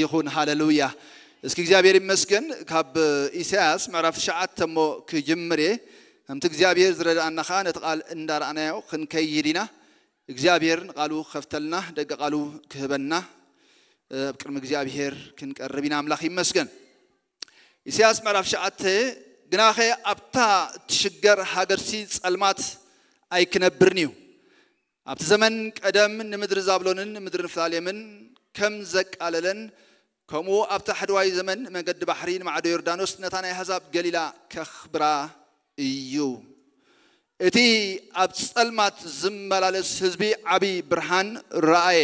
ይሁን። ሃሌሉያ እስኪ እግዚአብሔር ይመስገን ካብ ኢሳያስ ምዕራፍ ትሽዓተ እሞ ክጅምሬ ከምቲ እግዚኣብሔር ዝረዳእናኻ ነቲ ቃል እንዳረኣናዮ ክንከይድ ኢና እግዚኣብሔር ንቃሉ ከፍተልና ደገ ቃሉ ክህበና ኣብ ቅድሚ እግዚኣብሔር ክንቀርብ ኢና ኣምላኽ ይመስገን ኢሳያስ ምዕራፍ ሸዓተ ግናኸ ኣብታ እትሽገር ሃገርሲ ጸልማት ኣይክነብርን እዩ ኣብቲ ዘመን ቀደም ንምድሪ ዛብሎንን ንምድሪ ንፍታሌምን ከም ዘቃለለን ከምኡ ኣብታ ሓድዋይ ዘመን መንገዲ ባሕሪ ንማዕዶ ዮርዳኖስ ነታ ናይ ሃዛብ ገሊላ ከኽብራ እዩ እቲ ኣብ ፀልማት ዝመላለስ ህዝቢ ዓብዪ ብርሃን ረአየ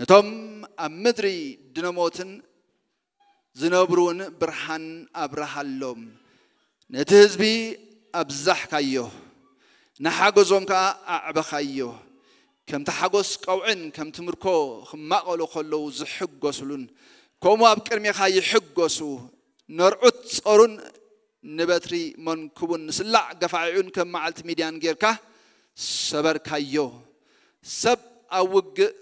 ነቶም ኣብ ምድሪ ድነሞትን ዝነብሩን ብርሃን ኣብረሃሎም ነቲ ህዝቢ ኣብዛሕካዮ ንሓገዞም ከዓ ኣዕበኻዮ ከም ተሓጎስ ቀውዕን ከምቲ ምርኮ ክማቐሉ ከለዉ ዝሕገሱሉን ከምኡ ኣብ ቅድሜኻ ይሕገሱ ነርዑት ጸሩን ንበትሪ መንክቡን ንስላዕ ገፋዒዑን ከም መዓልቲ ሚድያን ጌርካ ሰበርካዮ ሰብ ኣብ ውግእ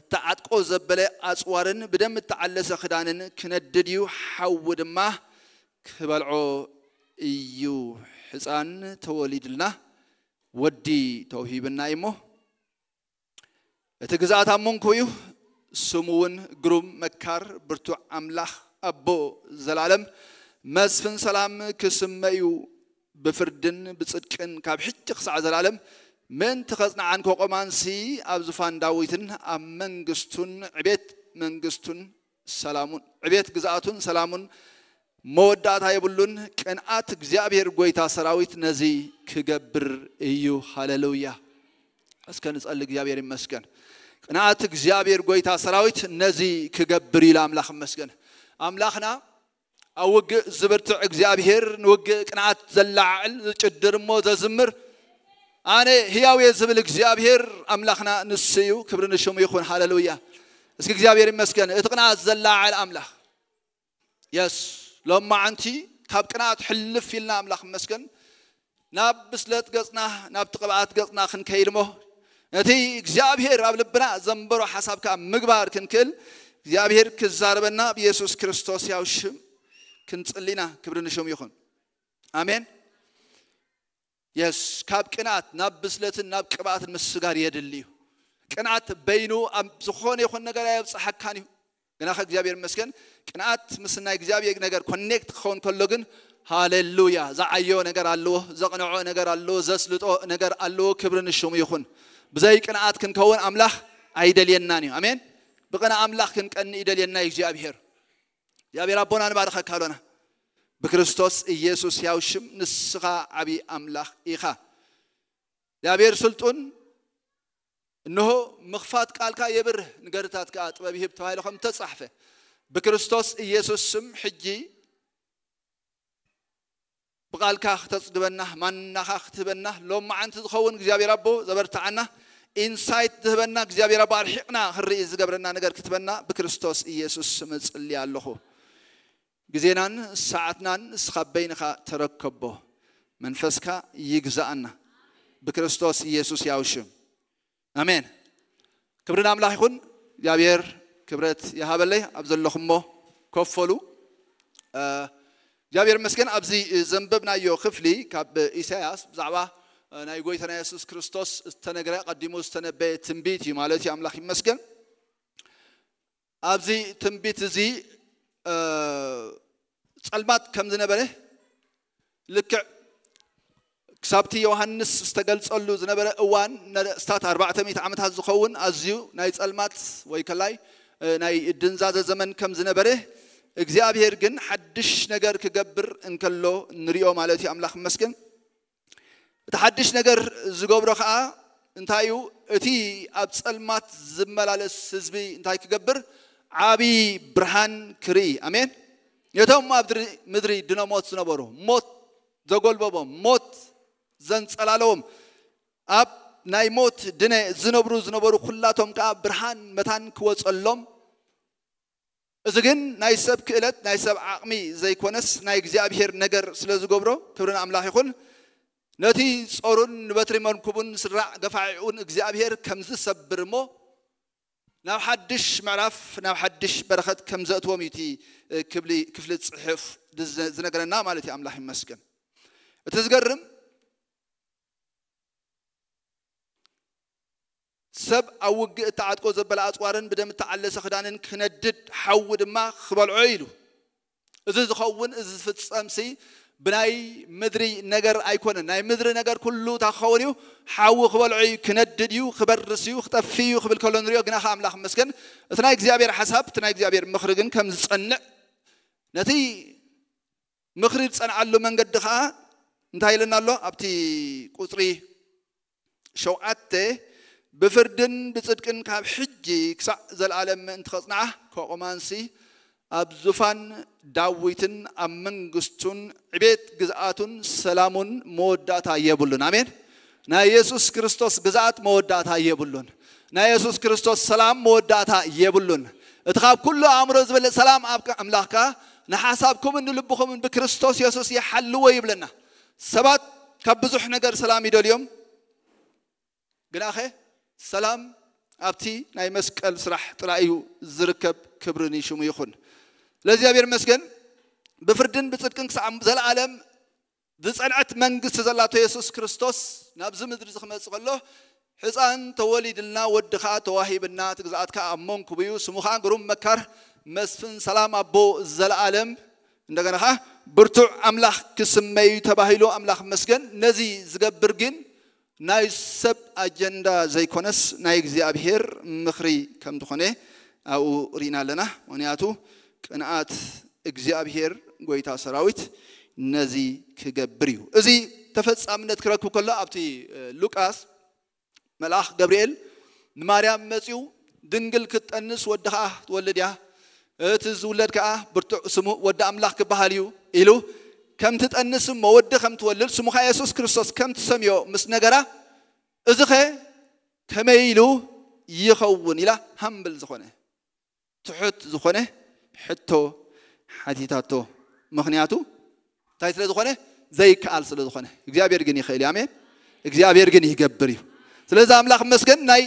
እተዓጥቆ ዘበለ ኣፅዋርን ብደም እተዓለሰ ክዳንን ክነድድ እዩ ሓዊ ድማ ክበልዖ እዩ ሕፃን ተወሊድልና ወዲ ተውሂብና እዩ እሞ እቲ ግዛኣት ኣብ ኣመንኩ እዩ ስሙ እውን ግሩም መካር ብርቱዕ ኣምላኽ ኣቦ ዘላለም መስፍን ሰላም ክስመ እዩ ብፍርድን ብፅድቅን ካብ ሕጂ ክሳዕ ዘላለም ምእንቲ ኸፅናዓን ከቆማንሲ ኣብ ዙፋን ዳዊትን ኣብ መንግስቱን ዕቤት መንግስቱን ሰላሙን ዕቤት ግዛኣቱን ሰላሙን መወዳእታ የብሉን ቅንኣት እግዚኣብሔር ጎይታ ሰራዊት ነዚ ክገብር እዩ ሃለሉያ እስከ ንፀሊ እግዚኣብሔር ይመስገን ቅንዓት እግዚኣብሔር ጎይታ ሰራዊት ነዚ ክገብር ኢሉ ኣምላኽ መስገን ኣምላኽና ኣብ ውግእ ዝብርትዕ እግዚኣብሔር ንውግእ ቅንዓት ዘላዓዕል ዝጭድር እሞ ዘዝምር ኣነ ህያው እየ ዝብል እግዚኣብሔር ኣምላኽና ንስ እዩ ክብሪ ንሽሙ ይኹን ሃለሉያ እስኪ እግዚኣብሔር ይመስገን እቲ ቅንዓት ዘላዓዕል ኣምላኽ የስ ሎም ማዓንቲ ካብ ቅንዓት ሕልፍ ኢልና ኣምላኽ መስገን ናብ ብስለት ገፅና ናብቲ ቅብኣት ገፅና ክንከይድ ሞ ነቲ እግዚኣብሔር ኣብ ልብና ዘንበሮ ሓሳብካ ምግባር ክንክእል እግዚአብሔር ክዛረበና ብኢየሱስ ክርስቶስ ያው ሽም ክንፅሊና ክብሪ ንሽም ይኹን ኣሜን የስ ካብ ቅንዓት ናብ ብስለትን ናብ ቅብኣትን ምስጋር የድሊ እዩ ቅንዓት በይኑ ኣብ ዝኾነ ይኹን ነገር የብፅሓካን እዩ ግና ኸ እግዚኣብሔር መስገን ቅንዓት ምስ ናይ እግዚኣብሔር ነገር ኮኔክት ክኸውን ከሎ ግን ሃሌሉያ ዝዓዮ ነገር ኣለዎ ዘቕንዖ ነገር ኣለዎ ዘስልጦ ነገር ኣለዎ ክብሪ ንሽሙ ይኹን بزاي قناعات كنكون املاح ايدليناني امين بقنا املاح كنقن ايدليناي اغزابير يابير ابونا نبارخ كالونا بكريستوس يسوس ياوشم نسخا ابي املاح ايخا يابير سلطون انه مخفات قالكا يبر نغرتات كا اطبابي هبت هايلو خم تصحفه بكريستوس يسوس سم حجي ብቓልካ ክተፅግበና ማናኻ ክትህበና ሎማዓንቲ ዝኸውን እግዚኣብሔር ኣቦ ዘበርትዓና ኢንሳይት ዝህበና እግዚኣብሔር ኣቦ ኣርሒቕና ክንርኢ ዝገብረና ነገር ክትበና ብክርስቶስ ኢየሱስ ስምፅል ኣለኹ ግዜናን ሰዓትናን ንስኻ በይንኻ ተረከቦ መንፈስካ ይግዛአና ብክርስቶስ ኢየሱስ ያውሽም ኣሜን ክብርን ኣምላኽ ይኹን እግዚኣብሔር ክብረት ይሃበለይ ኣብ ዘለኹሞ ከፈሉ እግዚኣብሔር መስገን ኣብዚ ዘንበብናዮ ክፍሊ ካብ ኢሳያስ ብዛዕባ ናይ ጎይታና የሱስ ክርስቶስ ዝተነገረ ቀዲሙ ዝተነበየ ትንቢት እዩ ማለት እዩ ኣምላኽ ይመስገን ኣብዚ ትንቢት እዚ ፀልማት ከም ዝነበረ ልክዕ ክሳብቲ ዮሃንስ ዝተገልፀሉ ዝነበረ እዋን ስታት 400 ዓመታት ዝኸውን ኣዝዩ ናይ ፀልማት ወይ ከላይ ናይ ድንዛዘ ዘመን ከም ዝነበረ እግዚአብሔር ግን ሓድሽ ነገር ክገብር እንከሎ ንሪኦ ማለት እዩ ኣምላኽ መስግን እቲ ሓድሽ ነገር ዝገብሮ ከዓ እንታይ እዩ እቲ ኣብ ፀልማት ዝመላለስ ህዝቢ እንታይ ክገብር ዓብዪ ብርሃን ክርኢ ኣሜን ነቶም ኣብ ምድሪ ድነሞት ዝነበሩ ሞት ዘጎልበቦም ሞት ዘንፀላለዎም ኣብ ናይ ሞት ድነ ዝነብሩ ዝነበሩ ኩላቶም ከዓ ብርሃን መታን ክወፀሎም እዚ ግን ናይ ሰብ ክእለት ናይ ሰብ ዓቕሚ ዘይኮነስ ናይ እግዚኣብሄር ነገር ስለ ዝገብሮ ክብርን ኣምላኽ ይኹን ነቲ ፀሩን ንበትሪ መንኩቡን ስራዕ ገፋዒኡን እግዚኣብሄር ከም ዝሰብር እሞ ናብ ሓድሽ ምዕራፍ ናብ ሓድሽ በረኸት ከም ዘእትዎም እዩ እቲ ክፍሊ ፅሑፍ ዝነገረና ማለት እዩ ኣምላኽ ይመስገን እቲ ዝገርም سب أوج أو تعتقد زبل أسوارن بدم تعلى سخدان كندد حود ما خبل عيلو إذا زخون إذا فتسامسي بناي مدري نجر أيكون ناي مدري نجر كله تخونيو حاو خبل عي كندديو خبر رسيو خطفيو خبل كلنريو جنا خام لخ مسكن تنايك زيابير حساب تنايك زيابير مخرجن كم زنع نتي مخرج صنع له من قد خا انتهي لنا له أبتي قطري شوقته ብፍርድን ብፅድቅን ካብ ሕጂ ክሳዕ ዘለኣለም ምእንቲ ኸፅንዓ ከቆማንሲ ኣብ ዙፋን ዳዊትን ኣብ መንግስቱን ዕቤት ግዝኣቱን ሰላሙን መወዳእታ የብሉን ኣሜን ናይ ኢየሱስ ክርስቶስ ግዝኣት መወዳእታ የብሉን ናይ ኢየሱስ ክርስቶስ ሰላም መወዳእታ የብሉን እቲ ካብ ኩሉ ኣእምሮ ዝበለ ሰላም ኣብ ኣምላኽካ ንሓሳብኩምን ንልብኹምን ብክርስቶስ የሱስ ይሓልዎ ይብለና ሰባት ካብ ብዙሕ ነገር ሰላም ይደልዮም ግን ኣኸ ሰላም ኣብቲ ናይ መስቀል ስራሕ ጥራይ እዩ ዝርከብ ክብርን ይሽሙ ይኹን ለእግዚኣብሔር መስገን ብፍርድን ብፅድቅን ክሳዕ ዘለኣለም ብፀንዐት መንግስቲ ዘላቶ የሱስ ክርስቶስ ናብዚ ምድሪ ዝክመፅእ ከሎ ሕፃን ተወሊድልና ወዲ ከዓ ተዋሂብና እቲ ግዛኣት ከዓ ኣብ መንኩ ብዩ ስሙ ከዓ ግሩም መካር መስፍን ሰላም ኣቦ ዘለኣለም እንደገና ከዓ ብርቱዕ ኣምላኽ ክስመዩ ተባሂሉ ኣምላኽ መስገን ነዚ ዝገብር ግን ናይ ሰብ ኣጀንዳ ዘይኮነስ ናይ እግዚኣብሄር ምኽሪ ከም ዝኾነ ኣብኡ ርኢና ኣለና ምክንያቱ ቅንኣት እግዚኣብሄር ጎይታ ሰራዊት ነዚ ክገብር እዩ እዚ ተፈፃምነት ክረክብ ከሎ ኣብቲ ሉቃስ መልኣኽ ገብርኤል ንማርያም መፅኡ ድንግል ክትጠንስ ወዲ ከዓ ትወልድ እያ እቲ ዝውለድ ከዓ ብርቱዕ ስሙ ወዲ ኣምላኽ ክበሃል እዩ ኢሉ كم تتأنسم مودة كم تولد سمو يسوس كريستوس كم تسميو مس نجرة إذا كما يلو يخون إلى همبل زخونه تحت زخونه حتو حتيتاتو مخنياتو تايت زخونه زي كأل سل زخونه إجابير جني خيلي أمي إجابير جني جبري سلز أملاخ مسكن ناي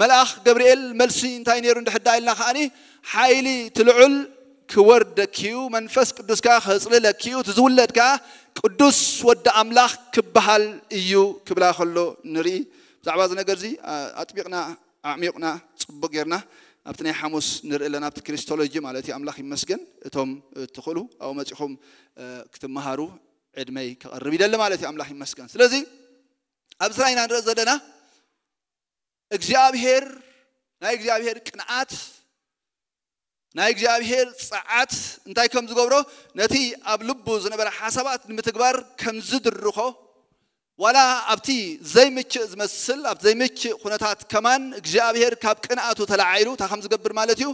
ملاخ جبريل ملسي انتاي نيرون دحدا إلا خاني حيلي تلعل ክወርድ ደኪዩ መንፈስ ቅዱስካ ከፅሊ ለኪዩ እቲ ዝውለድካ ቅዱስ ወዲ ኣምላኽ ክበሃል እዩ ክብላ ከሎ ንርኢ ብዛዕባ እዚ ነገር እዚ ኣጥቢቕና ኣዕሚቕና ፅቡቅ ጌርና ኣብቲ ናይ ሓሙስ ንርኢ ኣለና ኣብቲ ክሪስቶሎጂ ማለት እዩ ኣምላኽ ይመስገን እቶም እትኽእሉ ኣብኡ መፂኹም ክትመሃሩ ዕድመይ ክቐርብ ይደሊ ማለት እዩ ኣምላኽ ይመስገን ስለዚ ኣብ ስራ ንርኢ ዘለና እግዚኣብሄር ናይ እግዚኣብሄር ቅንዓት ናይ እግዚኣብሔር ፀዓት እንታይ ከም ዝገብሮ ነቲ ኣብ ልቡ ዝነበረ ሓሳባት ንምትግባር ከም ዝድርኾ ዋላ ኣብቲ ዘይምችእ ዝመስል ኣብ ዘይምችእ ኩነታት ከማን እግዚኣብሔር ካብ ቅንኣቱ ተላዓይሉ እታ ከም ዝገብር ማለት እዩ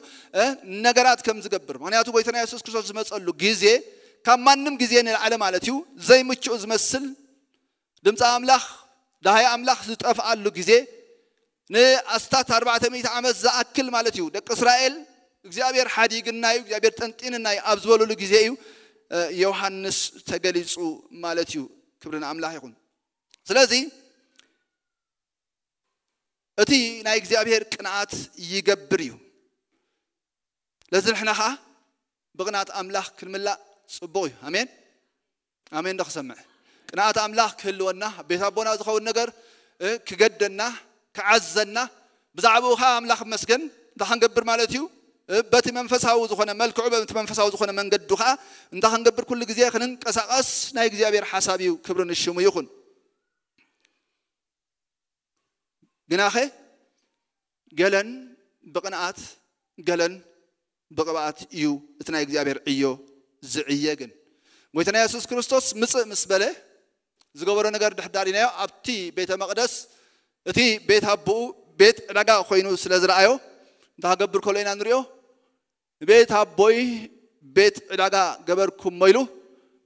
ነገራት ከም ዝገብር ምክንያቱ ጎይተና የሱስ ክርስቶስ ዝመፀሉ ግዜ ካብ ማንም ግዜ ንላዕለ ማለት እዩ ዘይምችኡ ዝመስል ድምፂ ኣምላኽ ዳሃይ ኣምላኽ ዝጠፍኣሉ ግዜ ንኣስታት 400 ዓመት ዝኣክል ማለት እዩ ደቂ እስራኤል እግዚአብሔር ሓዲግናዩ እግዚአብሔር ጠንጢንናዩ ኣብ ዝበልሉ ግዜ እዩ ዮሃንስ ተገሊፁ ማለት እዩ ክብርን ኣምላኽ ይኹን ስለዚ እቲ ናይ እግዚኣብሔር ቅንኣት ይገብር እዩ ለዚ ንሕና ከዓ ብቕንኣት ኣምላኽ ክንምላእ ፅቡቕ እዩ ኣሜን ኣሜን ዶ ክሰምዕ ቅንኣት ኣምላኽ ክህልወና ቤት ኣቦና ዝኸውን ነገር ክገደና ክዓዘና ብዛዕባኡ ከዓ ኣምላኽ መስገን እንታ ክንገብር ማለት እዩ በቲ መንፈሳዊ ዝኾነ መልክዑ በቲ መንፈሳዊ ዝኾነ መንገዱ ከዓ እንታ ክንገብር ኩሉ ግዜ ክንንቀሳቐስ ናይ እግዚኣብሔር ሓሳብ እዩ ክብርን ሽሙ ይኹን ግናኸ ገለን ብቕንኣት ገለን ብቕብኣት እዩ እቲ ናይ እግዚኣብሔር ዕዮ ዝዕየ ግን ጎይታና የሱስ ክርስቶስ ምፅእ ምስ በለ ዝገበሮ ነገር ድሕዳር ኢናዮ ኣብቲ ቤተ መቕደስ እቲ ቤት ኣቦኡ ቤት ዕዳጋ ኮይኑ ስለ ዝረኣዮ እንታ ከገብር ከሎ ኢና ንሪኦ ቤት አቦይ ቤት ዕዳጋ ገበርኩም መይሉ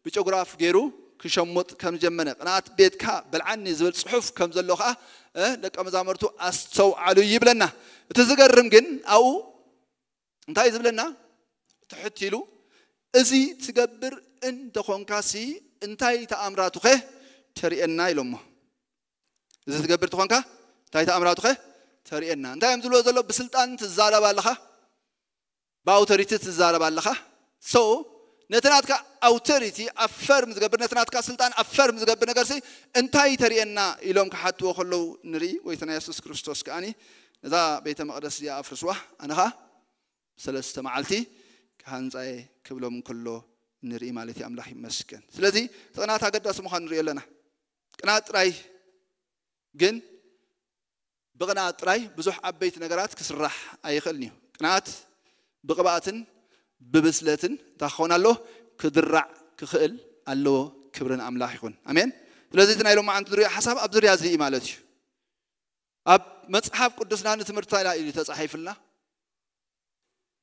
ብጨጉራፍ ገይሩ ክሸሙጥ ከም ጀመነ ቅንኣት ቤትካ በልዓኒ ዝብል ፅሑፍ ከም ዘሎ ከዓ ደቀ መዛሙርቱ ኣስተውዓሉ ይብለና እቲ ዝገርም ግን ኣብኡ እንታይ ዝብለና ትሕት ኢሉ እዚ ትገብር እንተኾንካሲ እንታይ ተኣምራቱ ኸ ተርእየና ኢሎሞ እዚ ትገብር እንተኾንካ እንታይ ተኣምራቱ ኸ ተርእየና እንታይ እዮም ዝብልዎ ዘሎ ብስልጣን ትዛረብ ኣለኻ ብኣውተሪቲ ትዛረብ ኣለኻ ሶ ነቲ ኣውቶሪቲ ኣፈርም ዝገብር ምዝገብር ነቲ ናትካ ስልጣን ኣፈር ምዝገብር ነገርሲ እንታይ ተርእየና ኢሎም ክሓትዎ ከለዉ ንርኢ ጎይታ ናይ የሱስ ክርስቶስ ከዓኒ ነዛ ቤተ መቅደስ እዚኣ ኣፍርስዋ ኣነኻ ሰለስተ መዓልቲ ካሃንፃየ ክብሎም ከሎ ንርኢ ማለት እዩ ኣምላኽ ይመስገን ስለዚ እቲ ቅናት ኣገዳሲ ምዃኑ ንሪኦ ኣለና ቅናት ጥራይ ግን ብቕናት ጥራይ ብዙሕ ዓበይቲ ነገራት ክስራሕ ኣይኽእልን እዩ ቅናት ብቕባእትን ብብስለትን እንታይ ክኸውን ኣሎ ክድራዕ ክኽእል ኣለዎ ክብርን ኣምላኽ ይኹን ኣሜን ስለዚ እቲ ናይ ሎም ዓንቲ ዝሪኦ ሓሳብ ኣብ ዝርያ ዝኢ ማለት እዩ ኣብ መፅሓፍ ቅዱስና ንትምህርታ ኢና እዩ ተፃሒፍልና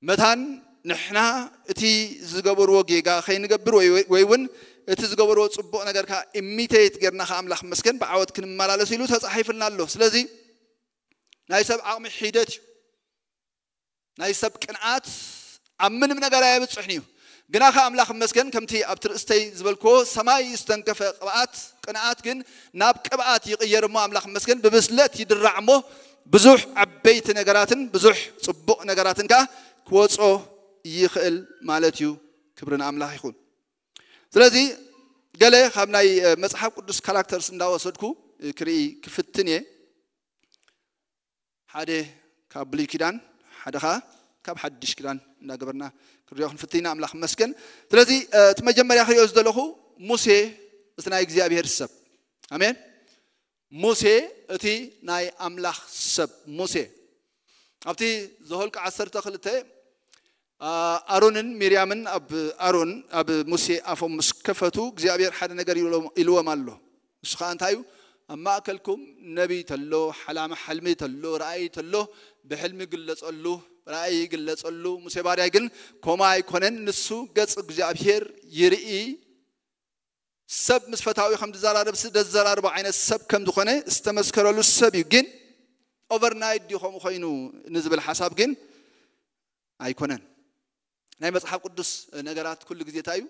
መታን ንሕና እቲ ዝገበርዎ ጌጋ ከይንገብር ወይ እውን እቲ ዝገበርዎ ፅቡቅ ነገር ነገርካ እሚተየት ጌርና ከዓ ኣምላኽ መስገን ብዓወት ክንመላለሱ ኢሉ ተፃሒፍልና ኣሎ ስለዚ ናይ ሰብ ዓቕሚ ሒደት እዩ ናይ ሰብ ቅንዓት ኣብ ምንም ነገር ኣየብፅሕን እዩ ግና ከ ኣምላኽ መስገን ከምቲ ኣብቲ ርእስተይ ዝበልክዎ ሰማይ ዝተንከፈ ቅብኣት ቅንዓት ግን ናብ ቅብኣት ይቕየር እሞ ኣምላኽ መስገን ብብስለት ይድራዕ እሞ ብዙሕ ዓበይቲ ነገራትን ብዙሕ ፅቡቕ ነገራትን ከዓ ክወፆ ይኽእል ማለት እዩ ክብርን ኣምላኽ ይኹን ስለዚ ገለ ካብ ናይ መፅሓፍ ቅዱስ ካራክተርስ እንዳወሰድኩ ክርኢ ክፍትን እየ ሓደ ካብ ብሉይ ኪዳን حدا خا كاب حد دشكلان نقبرنا كريوخن فتينا أملاك مسكن تلازي تمجمر يا أخي أزدلوه موسى أثناء إجزيابير سب أمين موسى أتي ناي أملاك سب موسى أبتي زهول كعصر تخلته أرون مريمن أب أرون أب موسى أفهم مسكفتو إجزيابير حد نقر يلو يلو ماله سخان تايو أما أكلكم نبي تلو حلام حلمي تلو رأي تلو በሕልም ይግለጸሉ፣ ራእይ ይግለጸሉ። ሙሴ ባሪያ ግን ኮማ ኣይኮነን ንሱ ገጽ እግዚኣብሔር ይርኢ ሰብ ምስ ፈታዊ ከም ዝዘራረብ ደዘራርቦ ዓይነት ሰብ ከም ዝኾነ ዝተመስከረሉ ሰብ እዩ ግን ኦቨርናይት ዲኸምኡ ኮይኑ ንዝብል ሓሳብ ግን ኣይኮነን ናይ መፅሓፍ ቅዱስ ነገራት ኩሉ ግዜ እዩ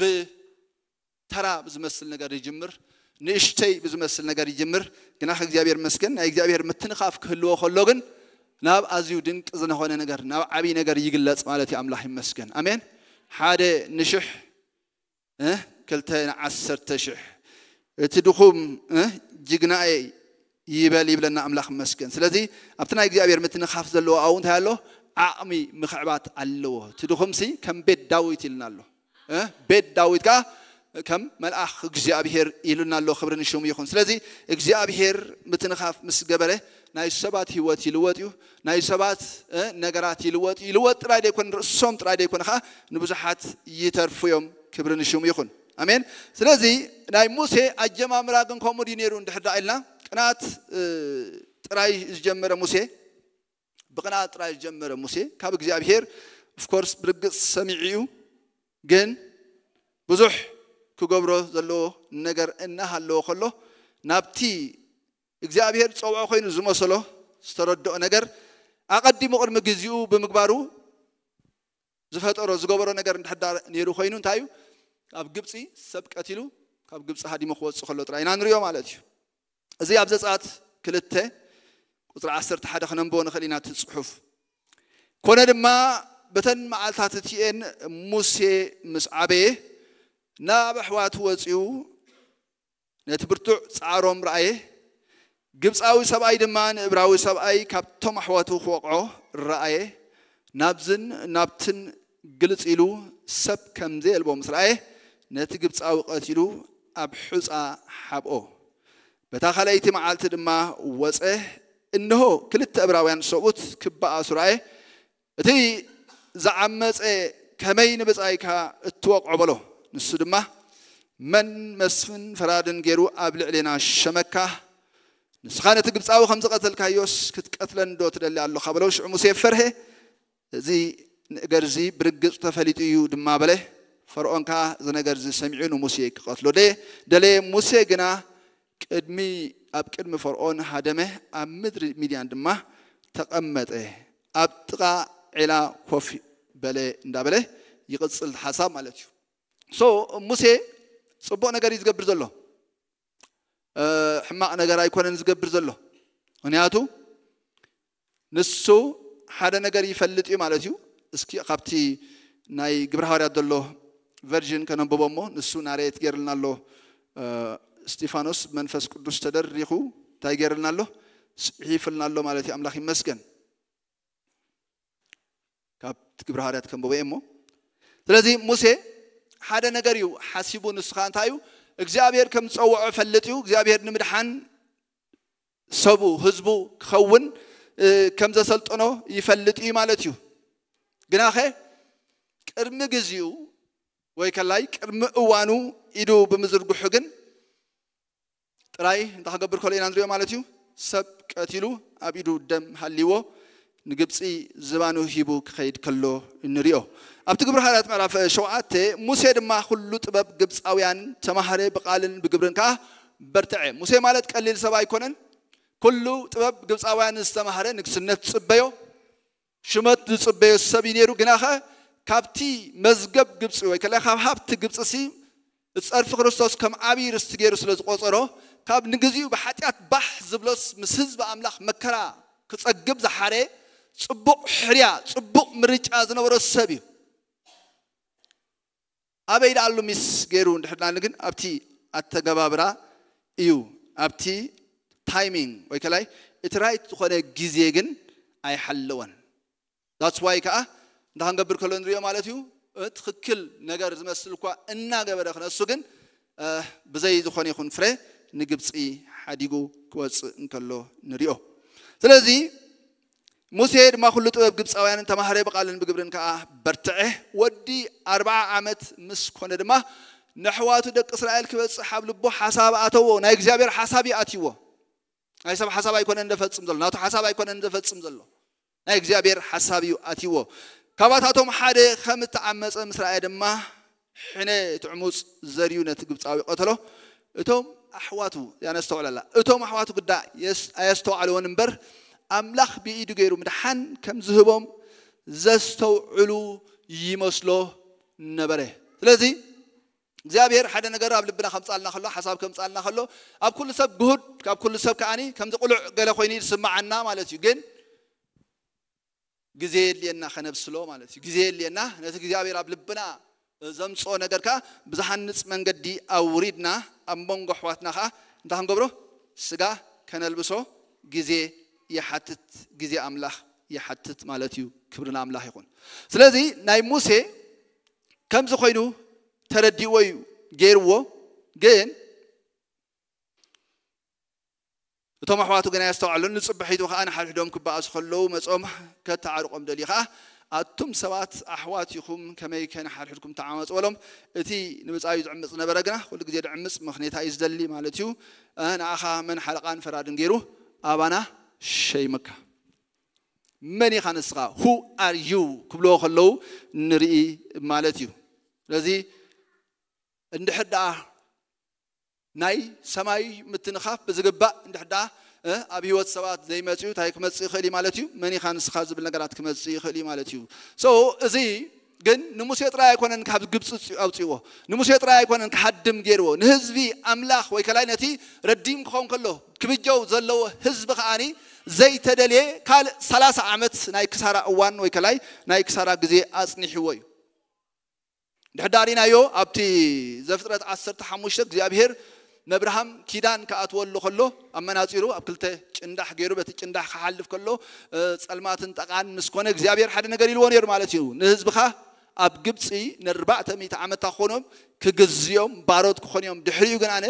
ብተራ ብዝመስል ነገር ይጅምር ንእሽተይ ብዝመስል ነገር ይጅምር ግና እግዚኣብሔር መስገን ናይ እግዚኣብሔር ምትንኻፍ ክህልዎ ከሎ ግን ናብ ኣዝዩ ድንቂ ዝነኾነ ነገር ናብ ዓብዪ ነገር ይግለፅ ማለት እዩ ኣምላኽ ይመስገን ኣሜን ሓደ ንሽሕ ክልተ ንዓሰርተ ሽሕ እቲ ድኹም ጅግናእ ይበል ይብለና ኣምላኽ መስገን ስለዚ ኣብቲ ናይ እግዚኣብሔር ምትንኻፍ ዘለዎ ኣብኡ እንታይ ኣሎ ዓቕሚ ምክዕባት ኣለዎ እቲ ድኹምሲ ከም ቤት ዳዊት ኢልና ኣሎ ቤት ዳዊት ከዓ ከም መልኣኽ እግዚኣብሄር ኢሉና ኣሎ ክብርን ሽሙ ይኹን ስለዚ እግዚኣብሄር ምትንኻፍ ምስ ገበረ ናይ ሰባት ሂወት ይልወጥ እዩ ናይ ሰባት ነገራት ይልወጥ ይልወጥ ጥራይ ደይኮነ ርእሶም ጥራይ ደይኮነ ከዓ ንብዙሓት ይተርፉ እዮም ክብርን ሽሙ ይኹን ኣሜን ስለዚ ናይ ሙሴ ኣጀማምራ ግን ከምኡ ድዩ ነይሩ እንድሕርዳ ኢልና ቅናት ጥራይ ዝጀመረ ሙሴ ብቅናት ጥራይ ዝጀመረ ሙሴ ካብ እግዚኣብሄር ኦፍኮርስ ብርግፅ ሰሚዕ እዩ ግን ብዙሕ ክገብሮ ዘለዎ ነገር እናሃለዎ ከሎ ናብቲ እግዚኣብሔር ፀውዖ ኮይኑ ዝመሰሎ ዝተረድኦ ነገር ኣቐዲሙ ቅድሚ ግዜኡ ብምግባሩ ዝፈጠሮ ዝገበሮ ነገር እንድሕዳር ነይሩ ኮይኑ እንታይ እዩ ኣብ ግብፂ ሰብ ቀቲሉ ካብ ግብፂ ሃዲሙ ክወፅእ ከሎ ጥራይ ኢና ንሪኦ ማለት እዩ እዚ ኣብ ዘፃት ክልተ ቁፅሪ 11 ክነንቦ ንኽእል ኢና እቲ ፅሑፍ ኮነ ድማ በተን መዓልትታት እትኤን ሙሴ ምስ ዓበየ ናብ ኣሕዋቱ ወፂኡ ነቲ ብርቱዕ ፃዕሮም ረኣየ ግብፃዊ ሰብኣይ ድማ ንዕብራዊ ሰብኣይ ካብቶም ኣሕዋቱ ክወቕዖ ረኣየ ናብዝን ናብትን ግልፅ ኢሉ ሰብ ከምዘየልቦ ምስ ረኣየ ነቲ ግብፃዊ ቀቲሉ ኣብ ሑፃ ሓብኦ በታ ካልአይቲ መዓልቲ ድማ ወፀ እንሆ ክልተ ዕብራውያን ሰብኡት ክበኣሱ ረኣየ እቲ ዝዓመፀ ከመይ ንብፃይካ እትወቕዖ በሎ ንሱ ድማ መን መስፍን ፈራድን ገይሩ ኣብ ልዕሊና ሸመካ ንስኻ ነቲ ግብፃዊ ከም ዝቐተልካዮስ ክትቀትለን ዶ ትደሊ ኣለካ በለው ሽዑ ሙሴ ፈርሀ እዚ ነገር እዚ ብርግፅ ተፈሊጡ እዩ ድማ በለ ፈርኦን ከዓ እዚ ነገር እዚ ሰሚዑ ንሙሴ ክቐትሎ ደ ደለየ ሙሴ ግና ቅድሚ ኣብ ቅድሚ ፈርኦን ሃደመ ኣብ ምድሪ ሚድያን ድማ ተቐመጠ ኣብ ጥቓ ዒላ ኮፍ በለ እንዳበለ ይቕፅል ሓሳብ ማለት እዩ ሶ ሙሴ ፅቡቕ ነገር እዩ ዝገብር ዘሎ ሕማቕ ነገር ኣይኮነን ዝገብር ዘሎ ምክንያቱ ንሱ ሓደ ነገር ይፈልጥ እዩ ማለት እዩ እስኪ ካብቲ ናይ ግብረ ሃዋርያት ዘሎ ቨርዥን ከነንብቦ እሞ ንሱ ናርየት ገይርልና ኣሎ እስጢፋኖስ መንፈስ ቅዱስ ተደሪኹ እንታይ ገይርልና ኣሎ ስሒፍልና ኣሎ ማለት እዩ ኣምላኽ ይመስገን ካብ ግብረ ሃዋርያት ከንብቦ እየ እሞ ስለዚ ሙሴ ሓደ ነገር እዩ ሓሲቡ ንስኻ እንታይ እዩ እግዚኣብሔር ከም ዝፀውዖ ፈልጥ እዩ እግዚኣብሔር ንምድሓን ሰቡ ህዝቡ ክኸውን ከም ዘሰልጥኖ ይፈልጥ እዩ ማለት እዩ ግና ኸ ቅድሚ ግዜኡ ወይ ከላይ ቅድሚ እዋኑ ኢዱ ብምዝርግሑ ግን ጥራይ እንታይ ክገብር ከሎ ኢና ንሪኦ ማለት እዩ ሰብ ቀቲሉ ኣብ ኢዱ ደም ሃሊዎ ንግብፂ ዝባኑ ሂቡ ክኸይድ ከሎ ንሪኦ ኣብቲ ግብሪ ሃራት ምዕራፍ ሸውዓተ ሙሴ ድማ ኩሉ ጥበብ ግብፃውያን ተማሃረ ብቃልን ብግብርን ከዓ በርትዐ ሙሴ ማለት ቀሊል ሰብ ኣይኮነን ኩሉ ጥበብ ግብፃውያን ዝተማሃረ ንግስነት ዝፅበዮ ሽመት ዝፅበዮ ሰብ እዩ ነይሩ ግና ኸ ካብቲ መዝገብ ግብፂ ወይ ከለ ካብ ሃብቲ ግብፂ ሲ ፀርፊ ክርስቶስ ከም ዓብዪ ርስቲ ገይሩ ስለ ዝቆፀሮ ካብ ንግዚኡ ብሓጢኣት ባህ ዝብሎስ ምስ ህዝቢ ኣምላኽ መከራ ክፀግብ ዝሓረ ፅቡቕ ሕርያ ፅቡቕ ምርጫ ዝነበሮ ሰብ እዩ ኣበይ ዳኣሉ ሚስ ገይሩ እንድሕርና ግን ኣብቲ ኣተገባብራ እዩ ኣብቲ ታይሚንግ ወይ ከላይ እቲ ራይት ዝኾነ ግዜ ግን ኣይሓለወን ዳስ ዋይ ከዓ እንዳክንገብር ከሎ ንሪኦ ማለት እዩ ትክክል ነገር ዝመስል እኳ እናገበረ ክነሱ ግን ብዘይ ዝኾነ ይኹን ፍረ ንግብፂ ሓዲጉ ክወፅእ እንከሎ ንሪኦ ስለዚ ሙሴ ድማ ኩሉ ጥበብ ግብፃውያንን ተማሃረ ብቃልን ብግብርን ከዓ በርትዐ ወዲ ኣርባ ዓመት ምስ ኮነ ድማ ንኣሕዋቱ ደቂ እስራኤል ክበፅሕ ኣብ ልቦ ሓሳብ ኣተዎ ናይ እግዚኣብሔር ሓሳብ ይኣትይዎ ናይ ሰብ ሓሳብ ኣይኮነን ዘፈፅም ዘሎ ናቱ ሓሳብ ኣይኮነን ዘፈፅም ዘሎ ናይ እግዚኣብሔር ሓሳብ እዩ ኣትይዎ ካባታቶም ሓደ ከም እተዓመፀ ምስ ረኣየ ድማ ሕነ እቲ ዕሙፅ ዘርዩ ነቲ ግብፃዊ ቀተሎ እቶም ኣሕዋቱ ያነስተውዕለላ እቶም ኣሕዋቱ ግዳ ኣየስተውዓልዎን እምበር ኣምላኽ ብኢዱ ገይሩ ምድሓን ከም ዝህቦም ዘስተውዕሉ ይመስሎ ነበረ ስለዚ እግዚኣብሔር ሓደ ነገር ኣብ ልብና ከምፃልና ከሎ ሓሳብ ከምፃልና ከሎ ኣብ ኩሉ ሰብ ብሁድ ካብ ኩሉ ሰብ ከዓኒ ከምዚ ቁሉዕ ገለ ኮይኑ ዝስማዓና ማለት እዩ ግን ግዜ የድልየና ከነብስሎ ማለት እዩ ግዜ የድልየና ነቲ እግዚኣብሔር ኣብ ልብና ዘምፅኦ ነገር ከዓ ብዝሓንፅ መንገዲ ኣውሪድና ኣብ መንጎ ኣሕዋትና ከዓ እንታይ ክንገብሮ ስጋ ከነልብሶ ግዜ ይሓትት ግዜ ኣምላኽ ይሓትት ማለት እዩ ክብርን ኣምላኽ ይኹን ስለዚ ናይ ሙሴ ከምዚ ኮይኑ ተረዲእዎ እዩ ገይርዎ ግን እቶም ኣሕዋቱ ግና የስተውዕሉን ንፅብሒቱ ከዓ ንሓድሕዶም ክበኣሱ ከለዉ መፆም ከተዓርቆም ደልዩ ከዓ ኣቱም ሰባት ኣሕዋት ኢኹም ከመይ ከነሓድሕድኩም ተዓመፅ በሎም እቲ ንምፃዩ ዝዕምፅ ዝነበረ ግና ኩሉ ግዜ ድዕምፅ ምክኔታ እዩ ዝደሊ ማለት እዩ ንኣኻ መን ሓለቓን ፈራድን ገይሩ ኣባና شيمك من يخانسقا who are you كبلو خلو نري مالتيو لذي اندحدا ناي سماي متنخاف بزغبا اندحدا ኣብ ሂወት ሰባት ዘይመፅኡ እንታይ ክመፅእ ይኽእል እዩ ማለት እዩ መን ኢኻ ንስኻ ዝብል ነገራት ክመፅእ ይኽእል እዩ ማለት እዩ ሶ እዚ ግን ንሙሴ ጥራይ ኣይኮነን ካብ ግብፂ ኣውፅእዎ ንሙሴ ጥራይ ኣይኮነን ክሓድም ገይርዎ ንህዝቢ ኣምላኽ ወይ ከላይ ነቲ ረዲም ክኸውን ከሎ ክብጀው ዘለዎ ህዝቢ ከዓኒ ዘይተደልየ ካልእ 30 ዓመት ናይ ክሳራ እዋን ወይ ከላይ ናይ ክሳራ ግዜ ኣፅኒሕዎ እዩ ድሕዳሪናዮ ኣብቲ ዘፍጥረት 15 እግዚኣብሄር መብርሃም ኪዳን ክኣትወሉ ከሎ ኣብ መናፂሩ ኣብ ክልተ ጭንዳሕ ገይሩ በቲ ጭንዳሕ ክሓልፍ ከሎ ፀልማትን ጠቃን ንስኮነ እግዚኣብሔር ሓደ ነገር ኢልዎ ነይሩ ማለት እዩ ንህዝብኻ ኣብ ግብፂ ንርባዕተ ሚእቲ ዓመታት ኮኖም ክግዝኦም ባሮት ክኾን እዮም ድሕሪኡ ግን ኣነ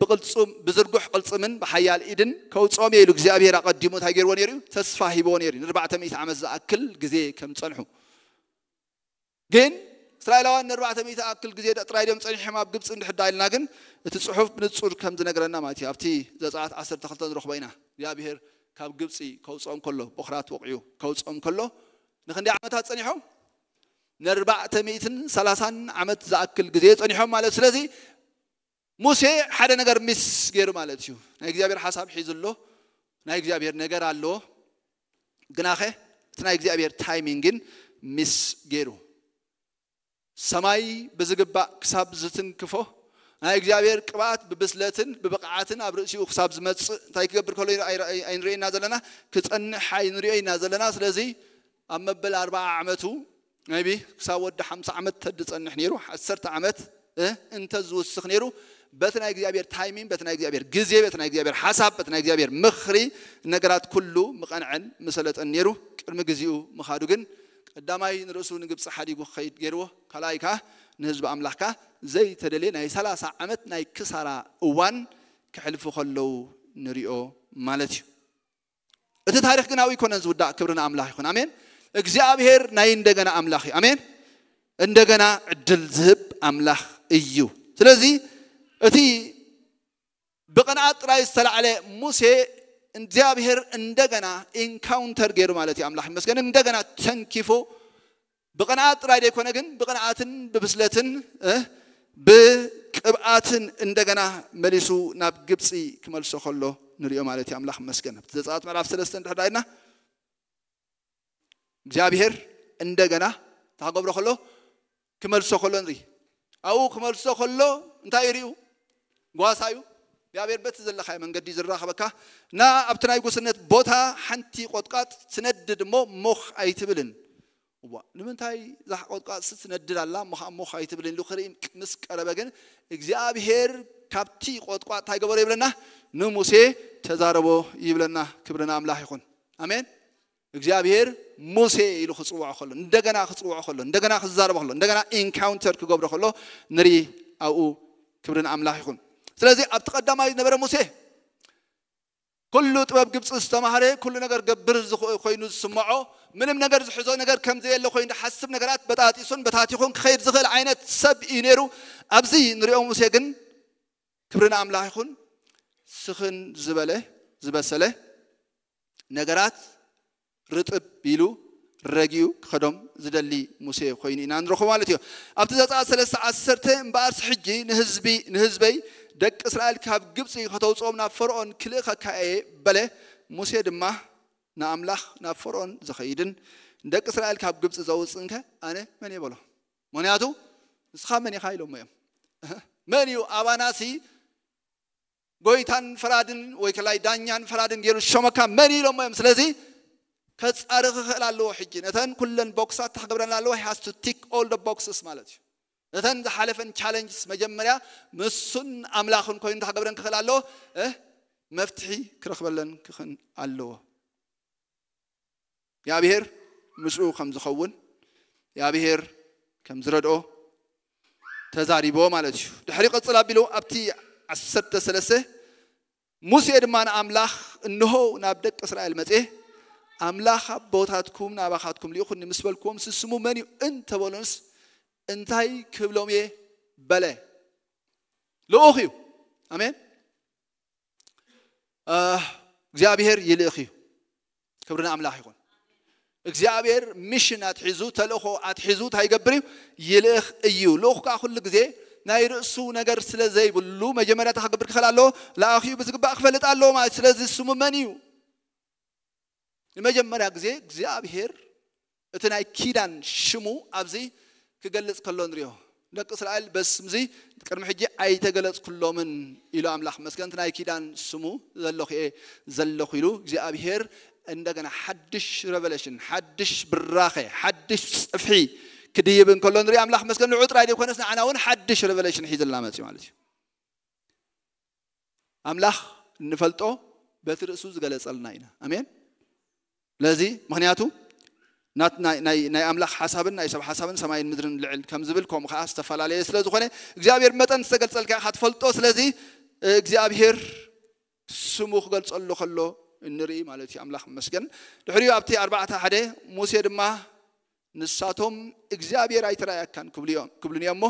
بقلصم بزرقح قلصم من بحيال إدن كوتصام يلو جزابي رقد ديمو تاجر ونيري تصفى هيبونيري نربعة مية عمز أكل جزي كم تصنحو جن إسرائيل وان نربعة مية أكل جزي إسرائيل يوم تصنح ما بجبس إن حد دايل ناقن تصحف من تصور كم تنقر النماتي أفتي ذات عاد عصر تخلط نروح بينه يا بهير كاب جبسي كوتصام كله بخرات وقيو كوتصام كله نخندي عمت هات صنحو نربعة مية ثلاثة عمت زاكل جزي صنحو ما لسلازي ሙሴ ሓደ ነገር ምስ ገይሩ ማለት እዩ ናይ እግዚኣብሔር ሓሳብ ሒዙ ኣሎ ናይ እግዚኣብሔር ነገር ኣለዎ ግናኸ እቲ ናይ እግዚኣብሔር ታይሚንግን ምስ ገይሩ ሰማይ ብዝግባእ ክሳብ ዝትንክፎ ናይ እግዚኣብሔር ቅብኣት ብብስለትን ብብቕዓትን ኣብ ርእሲኡ ክሳብ ዝመፅእ እንታይ ክገብር ከሎ ኣይንሪኦና ዘለና ክፀንሕ ኣይንሪኦ ኢና ዘለና ስለዚ ኣብ መበል ኣርባ ዓመቱ ናይቢ ክሳብ ወዲ ሓምሳ ዓመት ተድፀንሕ ነይሩ ዓሰርተ ዓመት እንተ ዝውስኽ ነይሩ በትናይ እግዚአብሔር ታይሚንግ በትናይ እግዚአብሔር ግዜ በትናይ እግዚአብሔር ሓሳብ በትናይ እግዚአብሔር ምኽሪ ነገራት ኩሉ ምቐንዐን መሰለጠን ነይሩ ቅድሚ ግዜኡ ምኻዱ ግን ቀዳማይ ንርእሱ ንግብፂ ሓዲጉ ክኸይድ ገይርዎ ካልኣይ ከዓ ንህዝቢ ኣምላኽካ ዘይተደልየ ናይ 30 ዓመት ናይ ክሳራ እዋን ክሕልፉ ከለዉ ንሪኦ ማለት እዩ እቲ ታሪክ ግን ኣብኡ ይኮነን ዝውዳእ ክብርና ኣምላኽ ይኹን ኣሜን እግዚኣብሔር ናይ እንደገና ኣምላኽ እዩ ኣሜን እንደገና ዕድል ዝህብ ኣምላኽ እዩ ስለዚ እቲ ብቕንኣት ጥራይ ዝተላዕለ ሙሴ እግዚኣብሔር እንደገና ኢንካውንተር ገይሩ ማለት እዩ ኣምላኽ ይመስገን እንደገና ተንኪፉ ብቕንኣት ጥራይ ደይኮነ ግን ብቕንኣትን ብብስለትን ብቅብኣትን እንደገና መሊሱ ናብ ግብፂ ክመልሶ ከሎ ንሪኦ ማለት እዩ ኣምላኽ መስገን ኣብቲ ዘፃባት ምዕራፍ ሰለስተ እንድሕዳይና እግዚኣብሔር እንደገና እንታ ክገብሮ ከሎ ክመልሶ ከሎ ንርኢ ኣብኡ ክመልሶ ከሎ እንታይ ይርዩ ጓሳዩ እግዚኣብሔር ዘለካ መንገዲ ዝራኸበካ እና ኣብቲ ናይ ጉስነት ቦታ ሓንቲ ቆጥቃጥ ትነድድ እሞ ሞኽ ኣይትብልን እዋ ንምንታይ እዛ ቆጥቃጥ ትነድድ ኣላ ሞ ከዓ ሞኽ ኣይትብልን ክርኢ ምስ ቀረበ ግን እግዚኣብሄር ካብቲ ቆጥቋጥ እንታይ ገበሮ ይብለና ንሙሴ ተዛረቦ ይብለና ክብርና ኣምላኽ ይኹን ኣሜን እግዚኣብሄር ሙሴ ኢሉ ክፅውዖ ከሎ እንደገና ክፅውዖ ከሎ እንደገና ክዛረቦ ከሎ እንደገና ኢንካውንተር ክገብሮ ከሎ ንርኢ ኣብኡ ክብርን ኣምላኽ ይኹን ስለዚህ ኣብቲ ቀዳማይ ዝነበረ ሙሴ ኩሉ ጥበብ ግብፂ ዝተማሃረ ኩሉ ነገር ገብር ኮይኑ ዝስምዖ ምንም ነገር ዝሕዞ ነገር ከምዘየለ ኮይኑ ሓስብ ነገራት በጣጢሱን በታቲኹን ክኸይድ ዝኽእል ዓይነት ሰብ እዩ ነይሩ ኣብዚ ንሪኦ ሙሴ ግን ክብርን ኣምላኽ ይኹን ስኽን ዝበለ ዝበሰለ ነገራት ርጥብ ቢሉ ረጊኡ ክኸዶም ዝደሊ ሙሴ ኮይኑ ኢና ንረኽቦ ማለት እዩ ኣብቲ ዘፃ ሰለስተ ዓሰርተ እምበኣርሲ ሕጂ ንህዝቢ ንህዝበይ ደቂ እስራኤል ካብ ግብፂ ከተውፅኦም ናብ ፈርዖን ክልእ ከካየ በለ ሙሴ ድማ ንኣምላኽ ናብ ፈርዖን ዝኸይድን ደቂ እስራኤል ካብ ግብፂ ዘውፅን ከ ኣነ መን የበሎ ምክንያቱ ንስኻ መን ኢኻ ኢሎሞ እዮም መን እዩ ኣባናሲ ጎይታን ፈራድን ወይ ከላይ ዳኛን ፈራድን ገይሩ ሸመካ መን ኢሎሞ እዮም ስለዚ ከፃርኽ ክኽእል ኣለዎ ሕጂ ነተን ኩለን ቦክሳት ተሓገብረን ኣለዎ ሃስ ቲክ ኦል ቦክስስ ማለት እዩ እተን ዝሓለፈን ቻለንጅስ መጀመርያ ምሱን ኣምላኽን ኮይኑ እንተሃገብረን ክኽእል ኣለዎ መፍትሒ ክረክበለን ክኽን ኣለዎ እግዚኣብሔር ምስኡ ከም ዝኸውን እግዚኣብሔር ከም ዝረድኦ ተዛሪቦ ማለት እዩ ድሕሪ ቅፅል ኣቢሉ ኣብቲ 13 ሙሴ ድማ ንኣምላኽ እንሆ ናብ ደቂ እስራኤል መፅ ኣምላኽ ኣብ ቦታትኩም ናባኻትኩም ልኢኹኒ ምስ በልክዎም ስስሙ መን እዩ እንተበሎንስ እንታይ ክብሎም እየ በለ ልኡኽ እዩ ኣሜን እግዚኣብሔር ይልእኽ እዩ ክብርን ኣምላኽ ይኹን እግዚኣብሔር ሚሽን ኣትሒዙ ተልእኮ ኣትሒዙ እንታይ ይገብር እዩ ይልእኽ እዩ ልኡኽ ከዓ ኩሉ ግዜ ናይ ርእሱ ነገር ስለ ዘይብሉ መጀመርያ እታ ክገብር ክኽእል ኣለዎ ለኣኺኡ ብዝግባእ ክፈልጥ ኣለዎ ማለት ስለዚ ስሙ መን እዩ ንመጀመርያ ግዜ እግዚኣብሔር እቲ ናይ ኪዳን ሽሙ ኣብዚ ክገልጽ ከሎ ንሪኦ ደቂ እስራኤል በስምዚ ቅድሚ ሕጂ ኣይተገለፅኩሎምን ኢሉ ኣምላኽ መስገንቲ ናይ ኪዳን ስሙ ዘለኹ እየ ዘለኹ ኢሉ እግዚኣብሄር እንደገና ሓድሽ ረቨሌሽን ሓድሽ ብራኸ ሓድሽ ፅፍሒ ክድይብ እንከሎ ንሪኦ ኣምላኽ መስገን ንዑ ጥራይ ዘይኮነስ ንዓና እውን ሓድሽ ረቨሌሽን ሒዘልና መፅ ማለት እዩ ኣምላኽ እንፈልጦ በቲ ርእሱ ዝገለፀልና ኢና ኣሜን ለዚ ምክንያቱ ናይ ኣምላኽ ሓሳብን ናይ ሰብ ሓሳብን ሰማይን ምድርን ልዕል ከም ዝብል ከምኡ ከዓ ዝተፈላለየ ስለ ዝኾነ እግዚኣብሔር መጠን ዝተገልፀልካ ኢኻ ትፈልጦ ስለዚ እግዚኣብሔር ስሙ ክገልፀሉ ከሎ ንርኢ ማለት እዩ ኣምላኽ መስገን ድሕሪኡ ኣብቲ ኣርባዕተ ሓደ ሙሴ ድማ ንሳቶም እግዚኣብሔር ኣይተረኣያካን ክብሉን እዮም እሞ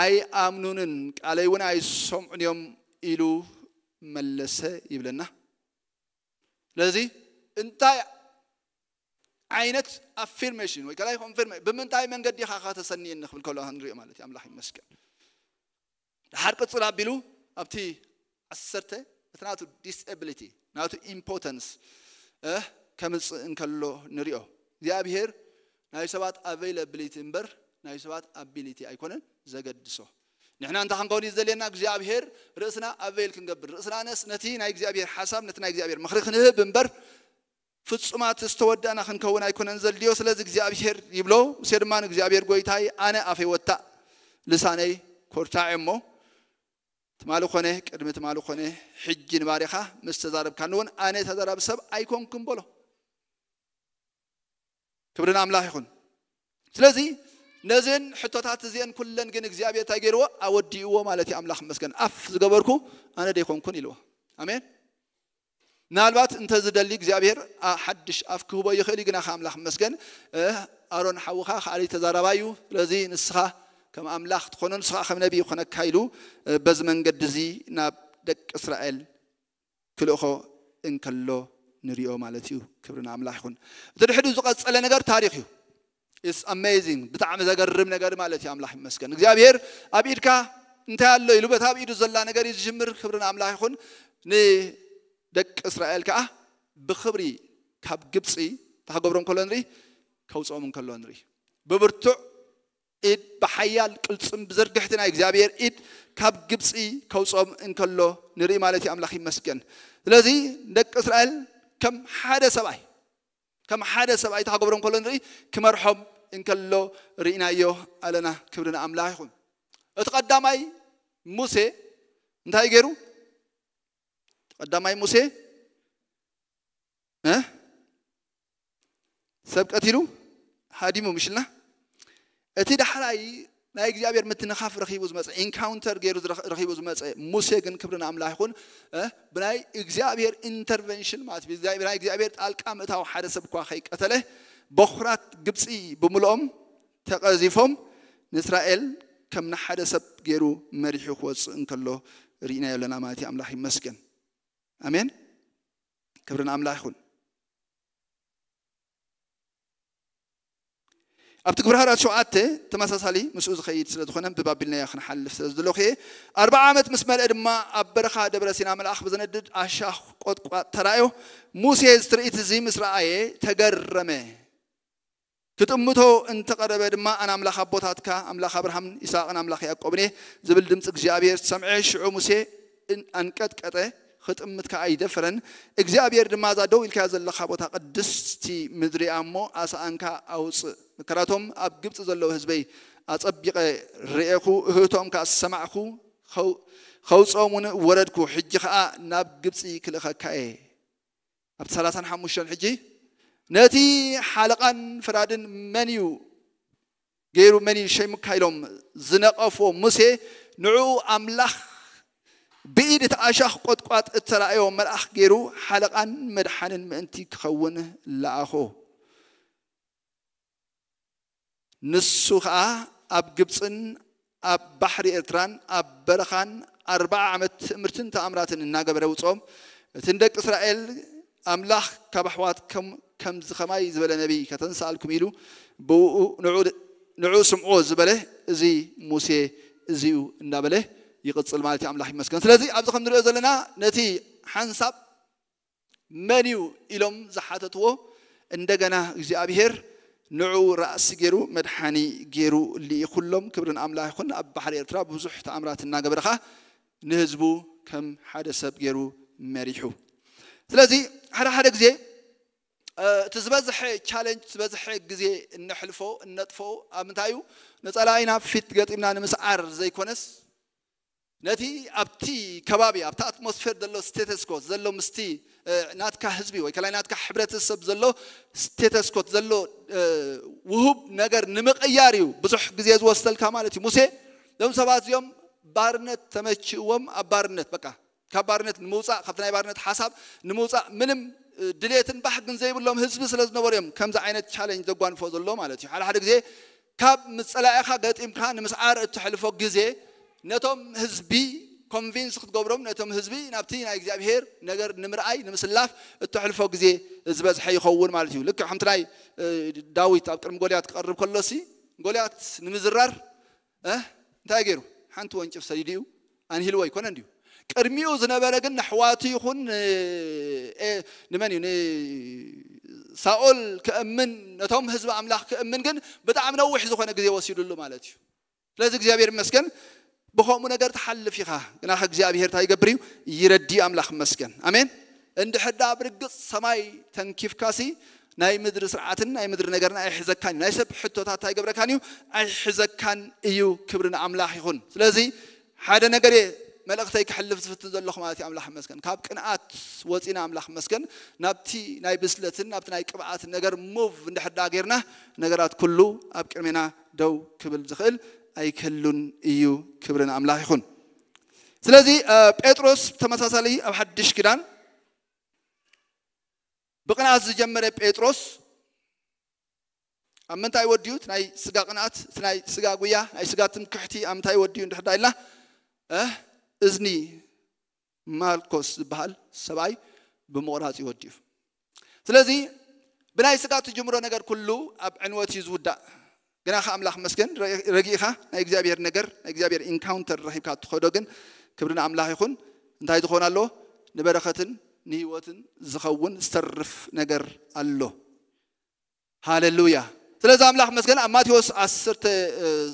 ኣይኣምኑንን ቃለይ እውን ኣይሰምዑን እዮም ኢሉ መለሰ ይብለና ስለዚ እንታይ عينت افيرميشن وي كلاي كونفيرم بمن تاي من قد يخا خاطر سني نخ بالكل هنري مالتي ام لحي مسكن حرق صلا بيلو ابتي اثرته اتناتو ديسابيليتي ناتو امبورتنس اه كم انكلو نريو يا بهير ناي سبات افيلابيليتي امبر ناي سبات ابيليتي ايكونن زغدسو نحن انت حنقول يزلينا اغزابير رسنا افيل كنقبر رسنا نس نتي ناي اغزابير حساب نتي ناي اغزابير مخرخ نهب امبر ፍጹማት እስተወዳና ክንከውን ኣይኮነን ዘድልዮ ስለዚ እግዚአብሔር ይብሎ ሙሴ ድማ ንእግዚኣብሔር ጎይታይ ኣነ ኣፈይ ወታ ልሳነይ ኮርታዕ እሞ ትማሊ ኮነ ቅድሚ ትማሊ ኮነ ሕጂ ንባሪኻ ምስ ተዛረብካ ንእውን ኣነ ተዘራብ ሰብ ኣይኮንኩም በሎ ክብርን ኣምላኽ ይኹን ስለዚ ነዝን ሕቶታት እዚአን ኩለን ግን እግዚኣብሔር እንታይ ገይርዎ ኣወዲእዎ ማለት እዩ ኣምላኽ መስገን ኣፍ ዝገበርኩ ኣነ ደይኮንኩን ኢልዎ ኣሜን ምናልባት እንተዝደሊ እግዚኣብሔር ሓድሽ ኣፍ ክህቦ ይኽእል እዩ ግና ኸ ኣምላኽ መስገን ኣሮን ሓውኻ ካኣሊ ተዛረባ እዩ ስለዚ ንስኻ ከም ኣምላኽ ትኾነ ንስኻ ከም ነቢ ይኮነካ ኢሉ በዚ መንገዲ እዚ ናብ ደቂ እስራኤል ክልእኾ እንከሎ ንሪኦ ማለት እዩ ክብርን ኣምላኽ ይኹን እቲ ድሕዱ ዝቐፀለ ነገር ታሪክ እዩ ኢስ ኣሜዚንግ ብጣዕሚ ዘገርም ነገር ማለት እዩ ኣምላኽ ይመስገን እግዚኣብሔር ኣብ ኢድካ እንታይ ኣሎ ኢሉ በታ ኣብ ኢዱ ዘላ ነገር እዩ ዝሽምር ክብርን ኣምላኽ ይኹን ደቂ እስራኤል ከዓ ብክብሪ ካብ ግብፂ እንታይ ክገብሮ እንከሎ ንርኢ ከውፅኦም እንከሎ ንርኢ ብብርቱዕ ኢድ ብሓያል ቅልፅም ብዘርግሕቲ ናይ እግዚኣብሔር ኢድ ካብ ግብፂ ከውፅኦም እንከሎ ንርኢ ማለት እዩ ኣምላኽ ይመስገን ስለዚ ደቂ እስራኤል ከም ሓደ ሰብኣይ ከም ሓደ ሰብኣይ ተኸገብሮ እንከሎ ንርኢ ክመርሖም እንከሎ ርኢናዮ ኣለና ክብርና ኣምላኽ ይኹን እቲ ቀዳማይ ሙሴ እንታይ ገይሩ ቀዳማይ ሙሴ ሰብ ቀቲሉ ሃዲሙ ምሽልና እቲ ዳሕራይ ናይ እግዚኣብሔር ምትንኻፍ ረኺቡ ዝመፀ ኢንካውንተር ገይሩ ረኺቡ ዝመፀ ሙሴ ግን ክብሪ ንኣምላኽ ይኹን ብናይ እግዚኣብሔር ኢንተርቨንሽን ማለት እዩ ናይ እግዚኣብሔር ጣልቃ ምእታዊ ሓደ ሰብ እኳ ከይቀተለ በኩራት ግብፂ ብምልኦም ተቐዚፎም ንእስራኤል ከም ንሓደ ሰብ ገይሩ መሪሑ ክወፅእ እንከሎ ርኢናዮ ኣለና ማለት እዩ ኣምላኽ ይመስገን አሜን። ክብርን ኣምላኽ ይኹን። ኣብቲ ግብሪ ሃራት ሸውዓተ ተመሳሳሊ ምስኡ ዝኸይድ ስለ ዝኾነ ብባቢልና ክንሓልፍ ስለ ዝደሎ ኸየ ኣርባ ዓመት ምስ መልአ ድማ ኣብ በረኻ ደብረ ሲና መልኣኽ ብዘነድድ ኣሻኽ ቆጥቋጥ ተራእዮ ሙሴ ዝትርኢት እዚ ምስ ረኣየ ተገረመ ክጥምቶ እንተቀረበ ድማ ኣነ ኣምላኽ ኣቦታትካ ኣምላኽ ኣብርሃም ይስሐቅን ኣምላኽ ያዕቆብን እየ ዝብል ድምፂ እግዚኣብሔር ሰምዐ ሽዑ ሙሴ ኣንቀጥቀጠ ክጥምትካ ኣይደፍረን እግዚኣብሔር ድማ እዛ ደው ኢልካዮ ዘለካ ቦታ ቅድስቲ ምድሪኣ እሞ ኣስኣንካ ኣውፅእ ምክንያቶም ኣብ ግብፂ ዘለዉ ህዝበይ ኣፀቢቐ ርኤኩ እህቶም ከዓ ሰማዕኩ ከውፅኦም እውን ወረድኩ ሕጂ ከዓ ናብ ግብፂ ክልእኸካ እየ ኣብቲ 35 ሕጂ ነቲ ሓለቓን ፍራድን መን እዩ ገይሩ መን እዩ ሸይሙካ ኢሎም ዝነቐፎ ሙሴ ንዕኡ ኣምላኽ ብኢድ እቲ ኣሻኽ ቆጥቋጥ እተረእዮ መልኣኽ ገይሩ ሓለቓን መድሓንን ምእንቲ ክኸውን ለኣኾ ንሱ ከዓ ኣብ ግብፅን ኣብ ባሕሪ ኤርትራን ኣብ በረኻን ኣርባዓ ዓመት ትእምርትን ተኣምራትን እናገበረ ውፅኦም እቲ ንደቂ እስራኤል ኣምላኽ ካብ ኣሕዋት ከምዚ ኸማይ ዝበለ ነቢ ከተንሰኣልኩም ኢሉ ብኡ ንዑ ስምዖ ዝበለ እዚ ሙሴ እዚዩ እናበለ ይቅፅል ማለት እዩ ኣምላኽ ይመስገን ስለዚ ኣብዚ ከም ንሪኦ ዘለና ነቲ ሓንሳብ መን እዩ ኢሎም ዝሓተትዎ እንደገና እግዚኣብሄር ንዑ ራእሲ ገይሩ መድሓኒ ገይሩ ኩሎም ክብርን ኣምላኽ ይኹን ኣብ ባሕሪ ኤርትራ ብዙሕ ተኣምራት እናገበረኻ ንህዝቡ ከም ሓደ ሰብ ገይሩ መሪሑ ስለዚ ሓደ ሓደ ግዜ እቲ ዝበዝሐ ቻለንጅ ዝበዝሐ ግዜ እነሕልፎ እነጥፎ ኣብ ምንታይ እዩ ነፀላይና ፊት ገጢምና ንምስዓር ዘይኮነስ نتي أبتي کبابی ابت اتمسفر دلو استیتس کوت دلو مستی نات که حزبی وی کلا نات که حبرت سب دلو استیتس کوت دلو وهب نگر نمق ایاریو بزح جزیز وصل کامالتی موسی دم سبازیم بارنت تمچوم ابارنت بکه كبارنت نموزع خفتنا بارنت حساب نموزع منم دليتن بحقن زي بلهم حزب سلاز نوريم كم ذا عينت تشالنج دغوان فوز الله مالتي على حد غزي كاب مصلايخا قد امكان مسعار تحلفو غزي نتم هزبي كونفينس قبرم نتم هزبي نبتي نا اكزابير نجر نمرأي نمسلاف التحلفو قزي ازباز حي خوون مالتيو لك حمتناي داوي تاب كرم قوليات قرب كلوسي قوليات نمزرر اه تاقيرو حانتو انشف سيديو انهلو اي كونان ديو كرميو زنبالا قن نحواتي يخون اه نماني ني ساول كأمن نتم هزب عملاق كأمن قن بدعم نوح زخوانا قزي وسيدو اللو مالتيو لازق زيابير مسكن ብከምኡ ነገር ትሓልፍ ኢኻ ግና እግዚኣብሔር እንታይ ይገብር እዩ ይረዲ ኣምላኽ መስገን ኣሜን እንድሕዳ ብርግፅ ሰማይ ተንኪፍካሲ ናይ ምድሪ ስርዓትን ናይ ምድሪ ነገርን ኣይሕዘካን እዩ ናይ ሰብ ሕቶታት እንታይ ገብረካን እዩ ኣይሕዘካን እዩ ክብሪ ንኣምላኽ ይኹን ስለዚ ሓደ ነገር እየ መልእኽተይ ክሕልፍ ዝፍትን ዘለኹ ማለት እዩ ኣምላኽ መስገን ካብ ቅንኣት ወፂና ኣምላኽ መስገን ናብቲ ናይ ብስለትን ናብቲ ናይ ቅብኣትን ነገር ሙቭ እንድሕዳ ጌርና ነገራት ኩሉ ኣብ ቅድሜና ደው ክብል ዝኽእል ኣይከሉን እዩ ክብርን ኣምላኽ ይኹን ስለዚ ጴጥሮስ ተመሳሳሊ ኣብ ሓድሽ ክዳን ብቕንኣት ዝጀመረ ጴጥሮስ ኣብ ምንታይ ወድዩ ናይ ስጋ ቅንኣት እቲ ናይ ስጋ ጉያ ናይ ስጋ ትምክሕቲ ኣብ ምንታይ ወድዩ ንድሕዳ ኢልና እዝኒ ማልኮስ ዝበሃል ሰብኣይ ብምቑራፅ ይወድዩ ስለዚ ብናይ ስጋ ትጅምሮ ነገር ኩሉ ኣብ ዕንወት እዩ ዝውዳእ ግና ከ ኣምላኽ መስገን ረጊእኻ ናይ እግዚኣብሔር ነገር ናይ እግዚኣብሔር ኢንካውንተር ረኺብካ ትኸዶ ግን ክብሪ ንኣምላኽ ይኹን እንታይ ዝኾነ ኣሎ ንበረኸትን ንህወትን ዝኸውን ዝተርፍ ነገር ኣሎ ሃሌሉያ ስለዚ ኣምላኽ መስገን ኣብ ማቴዎስ 1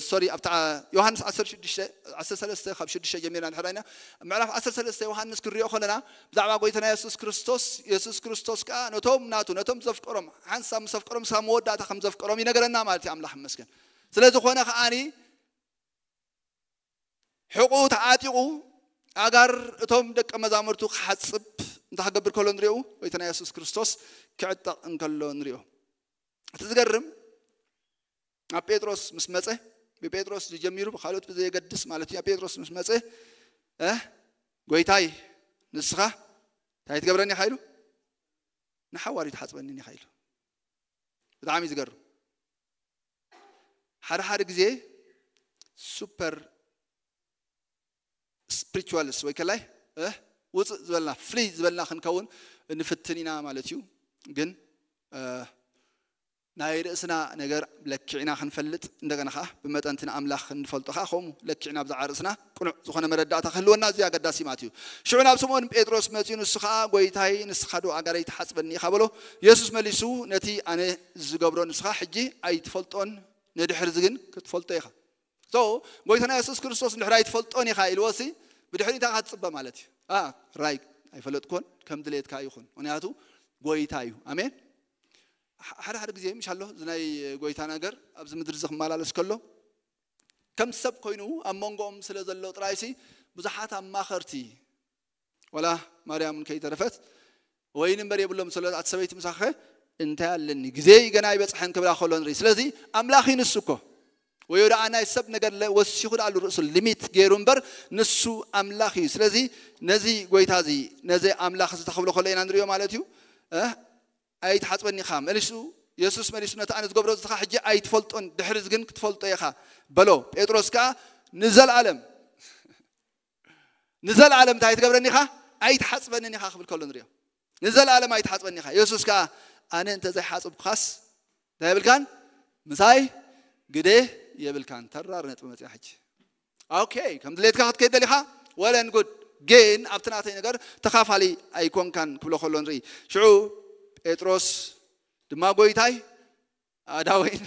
ሶሪ ኣብታ ዮሃንስ 13 ካብ 6 ጀሚርና ድሕራ ኢና ምዕራፍ 13 ዮሃንስ ክንሪኦ ከለና ብዛዕባ ጎይተና የሱስ ክርስቶስ የሱስ ክርስቶስ ከዓ ነቶም ናቱ ነቶም ዘፍቀሮም ሓንሳብ ምስ ዘፍቀሮም ሳብ መወዳእታ ከም ዘፍቀሮም ይነገረና ማለት እዩ ኣምላኽ መስገን ስለ ዝኾነ ከዓኒ ሕቁ ተዓጢቁ ኣጋር እቶም ደቀ መዛሙርቱ ክሓፅብ እንታክገብር ከሎ ንሪኦ ጎይተና የሱስ ክርስቶስ ክዕጠቕ እንከሎ ንሪኦ እቲ ዝገርም ናብ ጴጥሮስ ምስ መፀ ብጴጥሮስ ዝጀሚሩ ብካልኦት ብዘየገድስ ማለት እዩ ኣብ ጴጥሮስ ምስ መፀ ጎይታይ ንስኻ እንታይ ትገብረኒ ኢኻ ኢሉ ንሓዋርዩ ትሓፅበኒን ኢኻ ኢሉ ብጣዕሚ እዩ ዝገርም ሓደ ሓደ ግዜ ሱፐር ስፕሪቹዋልስ ወይ ከላይ ውፅእ ዝበልና ፍልይ ዝበልና ክንከውን ንፍትን ኢና ማለት እዩ ግን ናይ ርእስና ነገር ለኪዕና ክንፈልጥ እንደገና ከዓ ብመጠንቲ ንኣምላኽ ክንፈልጦ ከዓ ከምኡ ለኪዕና ብዛዕባ ርእስና ቅኑዕ ዝኾነ መረዳእታ ክህልወና እዚ ኣገዳሲ ማለት እዩ ሽዑ ናብ ስምዖን ጴጥሮስ መፅኡ ንሱ ከዓ ጎይታይ ንስኻ ዶ ኣጋረይ ትሓፅበኒ ኢኻ በሎ የሱስ መሊሱ ነቲ ኣነ ዝገብሮ ንስኻ ሕጂ ኣይትፈልጦን ንድሕር ግን ክትፈልጦ ኢኻ ሶ ጎይታና የሱስ ክርስቶስ ንድሕር ኣይትፈልጦን ኢኻ ኢልዎሲ ብድሕሪ ታ ካትፅበ ማለት እዩ ራይ ኣይፈለጥኮን ከም ድሌትካ ይኹን ምክንያቱ ጎይታ እዩ ኣሜን ሓደ ሓደ ግዜ ምሽ ኣሎ እዚ ናይ ጎይታ ነገር ኣብዚ ምድሪ እዚ ክመላለስ ከሎ ከም ሰብ ኮይኑ ኣብ መንጎኦም ስለ ዘሎ ጥራይሲ ብዙሓት ኣማኸርቲ ወላ ማርያምን ከይተረፈት ወይ ንበር የብሎም ስለ ኣቲ ሰበይቲ ምሳኸ እንታይ ኣለኒ ግዜ ገና ይበፅሐን ክብላ ከሎ ንርኢ ስለዚ ኣምላኽ ንሱ እኮ ወይ ወደኣ ናይ ሰብ ነገር ወሲኹ ዳኣሉ ርእሱ ሊሚት ገይሩ እምበር ንሱ ኣምላኽ እዩ ስለዚ ነዚ ጎይታ እዚ ነዚ ኣምላኽ ዝተኽብሎ ከሎ ኢና ንሪኦ ማለት እዩ ኣይትሓፅበኒ ኢኻ መሊሱ የሱስ መሊሱ ነቲ ኣነ ዝገብሮ ዝትኻ ሕጂ ኣይትፈልጦን ድሕሪዝ ግን ክትፈልጦ ኢኻ በሎ ጴጥሮስ ከዓ ንዘለዓለም ንዘለዓለም እንታይ ኣይትገብረኒ ኢኻ ኣይትሓፅበንን ኢኻ ክብል ከሎ ንሪኦ ንዘለዓለም ኣይትሓፅበኒ ኢኻ የሱስ ከዓ ኣነ እንተዘይሓፅብኩኻስ እንታይ የብልካን ምሳይ ግደ የብልካን ተራር ነጥቢ መፅና ሕጂ ኦኬ ከም ድሌትካ ክትከይድ ደሊኻ ወለን ጉድ ግን ኣብቲ ናተይ ነገር ተኻፋሊ ኣይኮንካን ክብሎ ከሎ ንርኢ ሽዑ ጴጥሮስ ድማ ጎይታይ ኣዳወይን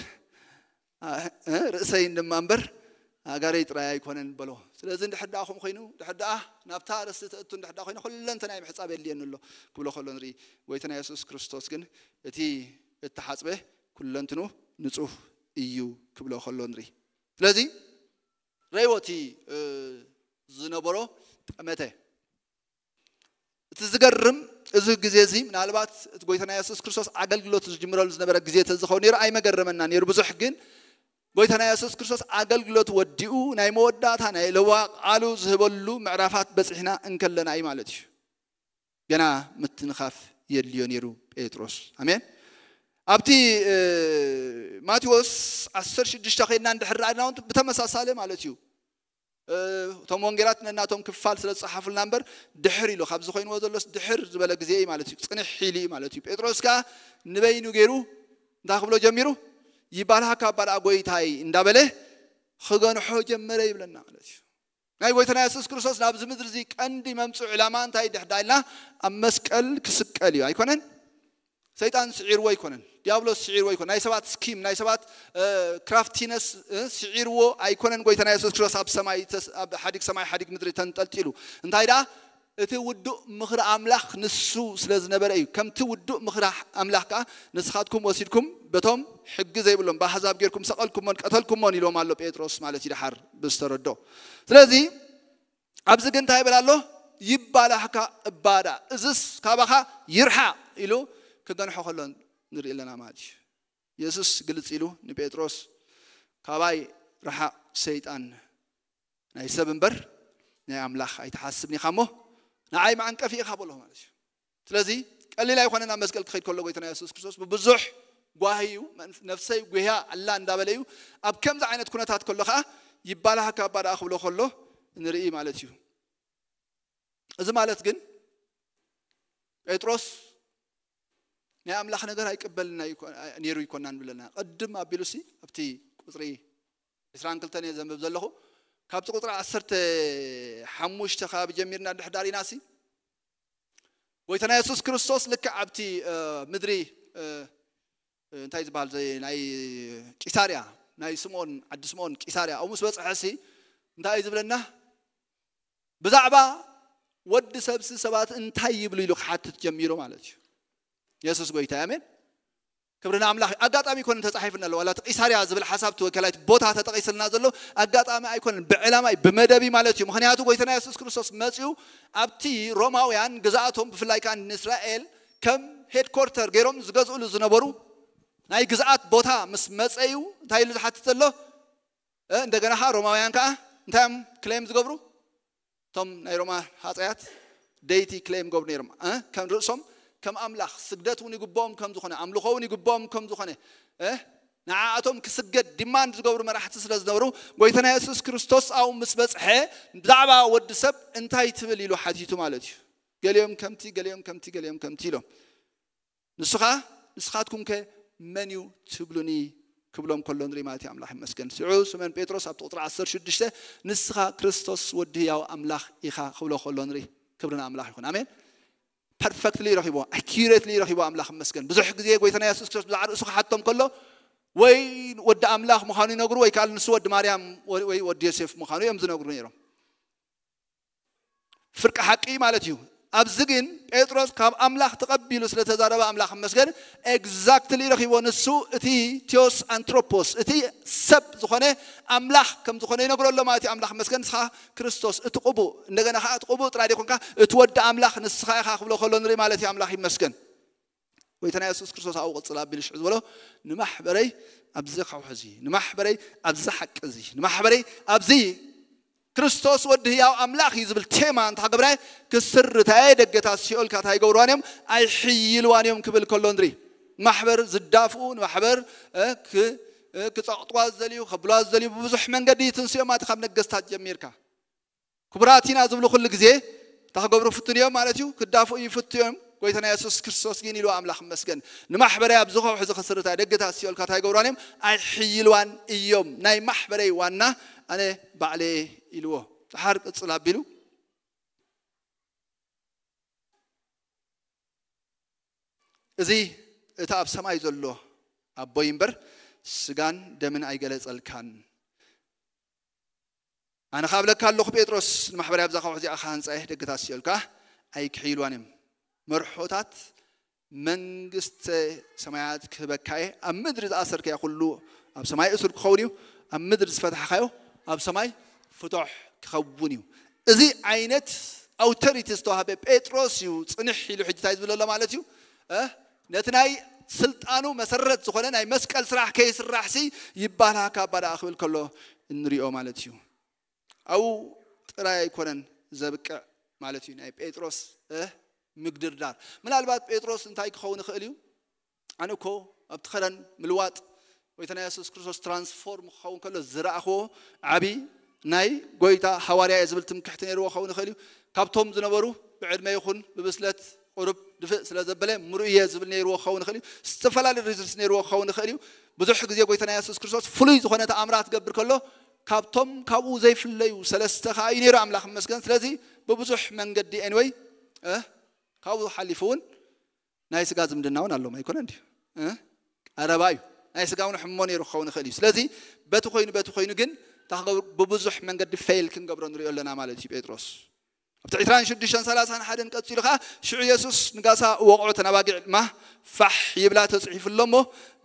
ርእሰይ ድማ እምበር ሃገረይ ጥራይ ኣይኮነን በሎ ስለዚ እንድሕር ደኣ ከምኡ ኮይኑ ድሕር ደኣ ናብታ ርእስቲ ተእቱ እንድሕር ደኣ ኮይኑ ኩለንተ ናይ ምሕፃብ የድልየን ኣሎ ክብሎ ከሎ ንርኢ ጎይትና የሱስ ክርስቶስ ግን እቲ እተሓፅበ ኩለንትኑ ንፁህ እዩ ክብሎ ከሎ ንርኢ ስለዚ ረይወቲ ዝነበሮ ጠመተ እቲ ዝገርም እዚ ግዜ እዚ ምናልባት እቲ ጎይታና የሱስ ክርስቶስ ኣገልግሎት ዝጅምረሉ ዝነበረ ግዜ ተዝኸው ነይሩ ኣይመገረመና ነይሩ ብዙሕ ግን ጎይታና የሱስ ክርስቶስ ኣገልግሎት ወዲኡ ናይ መወዳእታ ናይ ለዋ ቃሉ ዝህበሉ ምዕራፋት በፂሕና እንከለና እዩ ማለት እዩ ገና ምትንኻፍ የድልዮ ነይሩ ጴጥሮስ ኣሜን ኣብቲ ማቴዎስ 16 ከድና እንድሕር ረኣድና ብተመሳሳለ ማለት እዩ እቶም ወንጌላት ነናቶም ክፋል ስለ ዝፀሓፉልና እምበር ድሕር ኢሉ ካብ ዝኮይንዎ ዘሎስ ድሕር ዝበለ ግዜ እዩ ማለት እዩ ፅንሕ ኢሉ እዩ ማለት እዩ ጴጥሮስ ከዓ ንበይኑ ገይሩ እንታይ ክብሎ ጀሚሩ ይባልሃካ ባልኣ ጎይታይ እንዳበለ ክገንሖ ጀመረ ይብለና ማለት እዩ ናይ ጎይታና የሱስ ክርስቶስ ናብዚ ምድሪ እዚ ቀንዲ መምፅኡ ዕላማ እንታይ ድሕዳ ኢልና ኣብ መስቀል ክስቀል እዩ ኣይኮነን ሰይጣን ስዒርዎ ኣይኮነን ዲያብሎስ ስዒርዎ ኣይኮነን ናይ ሰባት ስኪም ናይ ሰባት ክራፍቲነስ ስዒርዎ ኣይኮነን ጎይተና የሱስ ክርስቶስ ኣብ ሰማይ ኣብ ሓዲግ ሰማይ ሓዲግ ምድሪ ተንጠልጢሉ እንታይ ደኣ እቲ ውዱእ ምኽሪ ኣምላኽ ንሱ ስለ ዝነበረ እዩ ከምቲ ውዱእ ምኽሪ ኣምላኽ ከዓ ንስኻትኩም ወሲድኩም በቶም ሕጊ ዘይብሎም ብኣሕዛብ ጌርኩም ሰቐልኩሞን ቀተልኩሞን ኢሎም ኣሎ ጴጥሮስ ማለት ይድሓር ብዝተረዶ ስለዚ ኣብዚ ግን እንታይ ይብል ኣሎ ይባላሕካ እባዳ እዝስ ካባኻ ይርሓ ኢሉ ክፀንሖ ከሎ ንርኢ ኣለና ማለት እዩ የሱስ ግልፅ ኢሉ ንጴጥሮስ ካባይ ረሓቅ ሰይጣን ናይ ሰብ እምበር ናይ ኣምላኽ ኣይተሓስብኒ ኢኻ እሞ ንዓይ መዓንቀፊ ኢኻ በሎ ማለት እዩ ስለዚ ቀሊል ኣይኮነ ናብ መስቀል ክኸይድ ከሎ ጎይተና የሱስ ክርስቶስ ብብዙሕ ጓሂዩ ነፍሰይ ጉያ ኣላ እንዳበለ እዩ ኣብ ከምዚ ዓይነት ኩነታት ከሎ ከዓ ይባላሃካ ባ ደኣ ክብሎ ከሎ ንርኢ ማለት እዩ እዚ ማለት ግን ጴጥሮስ ናይ ኣምላኽ ነገር ኣይቅበልና ነይሩ ይኮናን ብለና ቅድም ኣቢሉ ሲ ኣብቲ ቁፅሪ 22 እየ ዘንብብ ዘለኹ ካብቲ ቁፅሪ ሓሙሽተ ከባቢ ጀሚርና ድሕዳር ኢና ሲ ጎይታና የሱስ ክርስቶስ ልክዕ ኣብቲ ምድሪ እንታይ ዝበሃል ናይ ቂሳርያ ናይ ስምኦን ዓዲ ስምኦን ቂሳርያ ኣብ ምስ በፅሐ ሲ እንታይ እዩ ዝብለና ብዛዕባ ወዲ ሰብሲ ሰባት እንታይ ይብሉ ኢሉ ክሓትት ጀሚሩ ማለት እዩ የሱስ ጎይታ ያሜን ክብርና ኣምላኽ ኣጋጣሚ ኣይኮነን ተፃሒፍና ዋላ ቂሳርያ ዝብል ሓሳብ ትወከላይት ቦታ ተጠቂስልና ዘሎ ኣጋጣሚ ኣይኮነን ብዕላማይ ብመደቢ ማለት እዩ ምክንያቱ ጎይትና የሱስ ክርስቶስ መፅኡ ኣብቲ ሮማውያን ግዛኣቶም ብፍላይ ከዓ ንእስራኤል ከም ሄድኮርተር ገይሮም ዝገዝእሉ ዝነበሩ ናይ ግዝኣት ቦታ ምስ መፀዩ እንታይ ኢሉ ዝሓትት ዘሎ እንደገና ከዓ ሮማውያን ከዓ እንታይ ክሌም ዝገብሩ እቶም ናይ ሮማ ሃፀያት ደይቲ ክሌም ገብሩ ነይሮም ከም ርእሶም ከም ኣምላኽ ስግደት እውን ይግብኦም ከም ዝኾነ ኣምልኾ እውን ይግብኦም ከም ዝኾነ ንዓኣቶም ክስገድ ዲማንድ ዝገብሩ መራሕቲ ስለ ዝነበሩ ጎይተና የሱስ ክርስቶስ ኣብኡ ምስ በፅሐ ብዛዕባ ወዲ ሰብ እንታይ ትብል ኢሉ ሓቲቱ ማለት እዩ ገሊኦም ከምቲ ገሊኦም ከምቲ ገሊኦም ከምቲ ኢሎም ንስኻ ንስኻትኩም ከ መን እዩ ትብሉኒ ክብሎም ከሎ ንርኢ ማለት እዩ ኣምላኽ ይመስገን ስዑ ስመን ጴጥሮስ ኣብቲ ቁጥሪ 16 ንስኻ ክርስቶስ ወዲ ህያው ኣምላኽ ኢኻ ክብሎ ከሎ ንርኢ ክብርን ኣምላኽ ይኹን ኣሜን perfectly رخيبو accurately رخيبو أملاخ مسكن بزح قديه قويتنا يسوس كرس بزعر أسوخ حتم كله وي ود أملاخ مخانو نغرو وي كال نسو ود مريم وي ود يوسف مخانو يمزن نغرو نيرو فرق حقي مالتيو ኣብዚ ግን ጴጥሮስ ካብ ኣምላኽ ተቐቢሉ ስለ ተዛረበ ኣምላኽ መስገን ኤግዛክትሊ ረኪቦ ንሱ እቲ ቴዎስ ኣንትሮፖስ እቲ ሰብ ዝኾነ ኣምላኽ ከም ዝኾነ ይነግሮ ኣሎ ማለት እዩ ኣምላኽ መስገን ንስኻ ክርስቶስ እቲ ቕቡእ እንደገና ከዓ እቲ ቕቡእ ጥራይ ደኮንካ እቲ ወዲ ኣምላኽ ንስኻ ኢኻ ክብሎ ከሎ ንርኢ ማለት እዩ ኣምላኽ ይመስገን ጎይታና የሱስ ክርስቶስ ኣብኡ ቅፅል ኣቢሉ ሽዑ ዝበሎ ንማሕበረይ ኣብዚ ከውሕ እዚ ንማሕበረይ ኣብዚ ሓቂ እዚ ንማሕበረይ ኣብዚ كرستوس وده ياو أملاخ يزبل تيما أنت حقبناه كسر تاي دقتا سيول كاتاي قورانيوم أي حييل وانيوم كبل كولوندري محبر زدافون محبر ك كتعطوات زليو خبلوات زليو بزح من قدي تنسيو ما تخب نقستات جميركا كبراتينا زبلو كل قزيه تحقبرو فتنيوم مالاتيو كدافو يفتنيوم قويتنا يسوس كرسوس جيني لو أملاح مسكن نمحبر يا بزخة وحزق سرطة دقة تاسيول كاتاي قورانيم الحيلوان إيوم ناي محبر يوانا أنا بعلي إلوه تحرك تصلا بلو زي تاب سماي زلو أبويمبر سجان دمن أيجلز الكان أنا خابلك كان لخ بيتروس محبر يا بزخة وحزق خانس أيه دقة تاسيول كا أيك حيلوانيم مرحوتات መንግስተ ሰማያት ክህበካየ ኣብ ምድሪ ዝኣሰርካዮ ኩሉ ኣብ ሰማይ እስር ክኸውን እዩ ኣብ ምድሪ ዝፈታሕካዮ ኣብ ሰማይ ፍቱሕ ክኸውን እዩ እዚ ዓይነት ኣውተሪቲ ዝተዋህበ ጴጥሮስ እዩ ፅንሕ ኢሉ ሕጂ እንታይ ዝብለሎ ማለት እዩ ነቲ ናይ ስልጣኑ መሰረት ዝኾነ ናይ መስቀል ስራሕ ከይስራሕ ሲ ይባልሃካ ባዳ ክብል ከሎ እንሪኦ ማለት እዩ ኣብኡ ጥራይ ኣይኮነን ዘብቅዕ ማለት እዩ ናይ ጴጥሮስ ምግድርዳር ምናልባት ጴጥሮስ እንታይ ክኸውን ይኽእል እዩ ኣነ ኮ ኣብቲ ኸረን ምልዋጥ ወይ ናይ የሱስ ክርስቶስ ትራንስፎርም ክኸውን ከሎ ዝረእኽዎ ዓብዪ ናይ ጎይታ ሃዋርያ እየ ዝብል ትምክሕቲ ነይርዎ ክኸውን ይኽእል እዩ ካብቶም ዝነበሩ ብዕድመ ይኹን ብብስለት ቁሩብ ድፍእ ስለ ዘበለ ምሩእ እየ ዝብል ነይርዎ ክኸውን ይኽእል እዩ ዝተፈላለዩ ሪዝርስ ነይርዎ ክኸውን ይኽእል እዩ ብዙሕ ግዜ ጎይታ ናይ የሱስ ክርስቶስ ፍሉይ ዝኾነ ተኣምራት ገብር ከሎ ካብቶም ካብኡ ዘይፍለዩ ሰለስተ ከዓ እዩ ነይሩ ኣምላኽ መስገን ስለዚ ብብዙሕ መንገዲ ኤንወይ كاو حليفون ناي سغا زمدناون الله ما يكون عندي عربايو ناي سغاون حمون يروخون خليس لذي بتخوين بتخوين جن تاخو ببزح من قد فيل كن قبر نري لنا مالتي بيتروس ابتعتران شد شان ثلاثه حدا قتل خا شعي يسوس نغاسا وقعو تنباقع ما فح يبلا تصحيف اللمو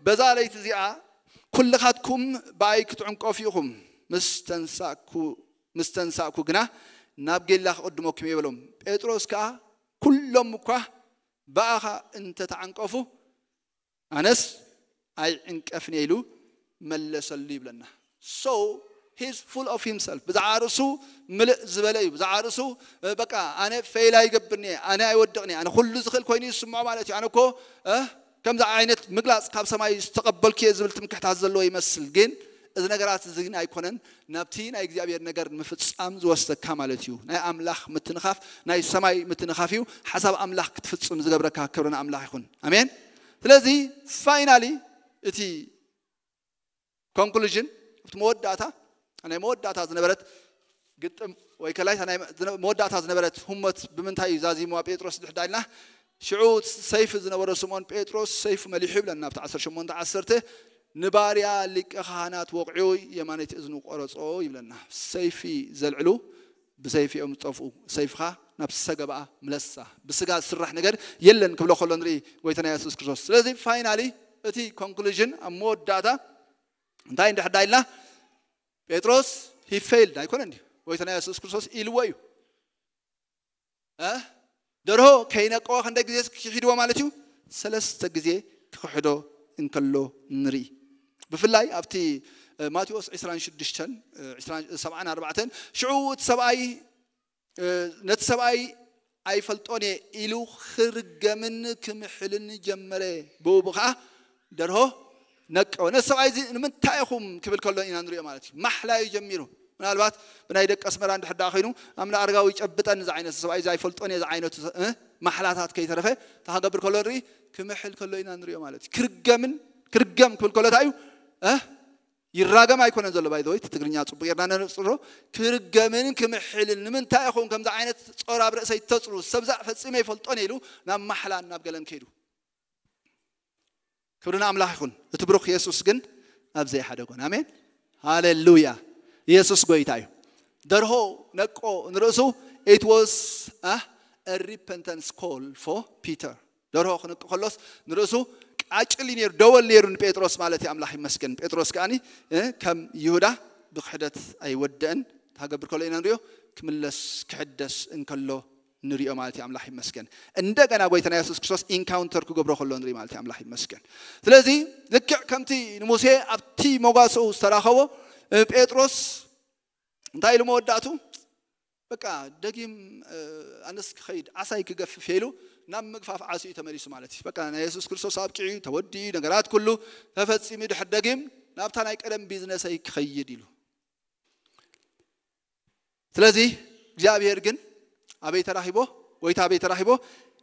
بزاليت زيا كل خاتكم بايك تعنقو فيهم مستنساكو مستنساكو غنا نابجيل لا قدموكم يبلوم بيتروس كا ኩሎም እኳ ብኣኻ እንተተዓንቀፉ ኣነስ ኣይዕንቀፍን ኢሉ መለሰሉ ይብለና ሶ ሂዝ ፉል ኦፍ ሂምሰልፍ ብዛዕባ ርእሱ ምልእ ዝበለ እዩ ብዛዕባ ርእሱ በቃ ኣነ ፈይላ ይገብርኒ ኣነ ኣይወድቕኒ ኣነ ኩሉ ዝኽእል ኮይኑ ይስምዖ ማለት እዩ ኣነ ኮ ከምዚ ዓይነት ምግላፅ ካብ ሰማይ ዝተቐበልክ እየ ዝብል ትምክሕታት ዘለዎ ይመስል ግን እዚ ነገራት እዚ ግን ኣይኮነን ናብቲ ናይ እግዚኣብሔር ነገር ምፍፃም ዝወሰካ ማለት እዩ ናይ ኣምላኽ ምትንኻፍ ናይ ሰማይ ምትንኻፍ እዩ ሓሳብ ኣምላኽ ክትፍፅም ዝገብረካ ክብረን ኣምላኽ ይኹን ኣሜን ስለዚ ፋይናሊ እቲ ኮንክሉዥን ኣብቲ መወዳእታ ናይ መወዳእታ ዝነበረት ግጥም ወይ ከላይታ መወዳእታ ዝነበረት ህሞት ብምንታይ እዩ ዛዚሞ ጴጥሮስ ድሕዳ ኢልና ሽዑ ሰይፊ ዝነበረ ስምዖን ጴጥሮስ ሰይፊ መሊሑ ይብለና ናብቲ 18 1 ንባርያ ሊቀ ካህናት ወቕዑ የማነይቲ እዝኑ ቆረፆ ይብለና ሰይፊ ዘልዕሉ ብሰይፊኦም ዝጠፍኡ ሰይፍኻ ናብ ሰገብኣ ምለሳ ብስጋ ዝስራሕ ነገር የለን ክብሎ ከሎ ንርኢ ጎይተና የሱስ ክርስቶስ ስለዚ ፋይናሊ እቲ ኮንክሉዥን ኣብ መወዳእታ እንታይ እንድሕዳ ኢልና ጴጥሮስ ሂ ፌይልድ ኣይኮነ እንዲ ጎይተና የሱስ ክርስቶስ ኢልዎ እዩ ደርሆ ከይነቀወ ክንደይ ግዜ ክሒድዎ ማለት እዩ ሰለስተ ግዜ ክክሕዶ እንከሎ ንርኢ ብፍላይ ኣብቲ ማቴዎስ 26 74 ሽዑ እቲ ሰብኣይ ነቲ ሰብኣይ ኣይፈልጦን እየ ኢሉ ክርገምን ክምሕልን ጀመረ ብውቡ ከዓ ደርሆ ነቀወ ነቲ ሰብኣይ እዚ ንምንታይ ኢኹም ክብል ከሎ ኢና ንሪኦ ማለት እዩ ማሕላዩ ጀሚሩ ምናልባት ብናይ ደቂ ኣስመራ እንድሕዳ ኮይኑ ኣብ ንኣርጋዊ ጨብጠን እዚ ዓይነት ሰብኣይ እዚ ኣይፈልጦን እየ እዚ ዓይነቱ ማሕላታት ከይተረፈ እንታ ከገብር ከሎ ንርኢ ክምሕል ከሎ ኢና ንሪኦ ማለት እዩ ክርገምን ክርገም ክብል ከሎ እንታይ እዩ ይራገም ኣይኮነን ዘሎ ባይ ወይ ትግርኛ ፅቡቅ ጌርና ነፅሮ ክርገምን ክምሕልን ንምንታይ ይኹን ከምዚ ዓይነት ፆር ኣብ ርእሰይ ተፅሩ ሰብዛ ፈፂመ ይፈልጦን ኢሉ ናብ ማሕላን ናብ ገለን ከይዱ ክብርና ኣምላኽ ይኹን እቲ ብሩክ የሱስ ግን ሓደ ኣብዘይሓደጎን ኣሜን ሃሌሉያ ኢየሱስ ጎይታ እዩ ደርሆ ነቆ ንርእሱ ኢት ዋስ ሪፐንተንስ ኮል ፎ ፒተር ደርሆ ክንቅ ከሎስ ንርእሱ ኣጭሊ ነይሩ ደወል ነይሩ ጴጥሮስ ማለት እዩ ኣምላኽ ይመስገን ጴጥሮስ ከዓኒ ከም ይሁዳ ብክሕደት ኣይወደአን ታገብር ከሎ ኢና ንሪኦ ክምለስ ክሕደስ እንከሎ ንሪኦ ማለት እዩ ኣምላኽ ይመስገን እንደገና ጎይተና የሱስ ክርስቶስ ኢንካውንተር ክገብሮ ከሎ ንሪኢ ማለት እዩ ኣምላኽ ይመስገን ስለዚ ልክዕ ከምቲ ንሙሴ ኣብቲ መጓስኡ ዝተራኸቦ ጴጥሮስ እንታይ ኢሉ መወዳእቱ በቃ ደጊም ኣነስ ክኸይድ ዓሳይ ክገፍፍ የሉ ናብ ምግፋፍ ዓሲኡ ተመሊሱ ማለት እዩ በቃ ናይ የሱስ ክርስቶስ ኣብቂዑ ተወዲኡ ነገራት ኩሉ ተፈፂሙ ድሕር ደጊም ናብታ ናይ ቀደም ቢዝነሰይ ክኸይድ ኢሉ ስለዚ እግዚኣብሔር ግን ኣበይ ተራኺቦ ወይታ ኣበይ ተራኺቦ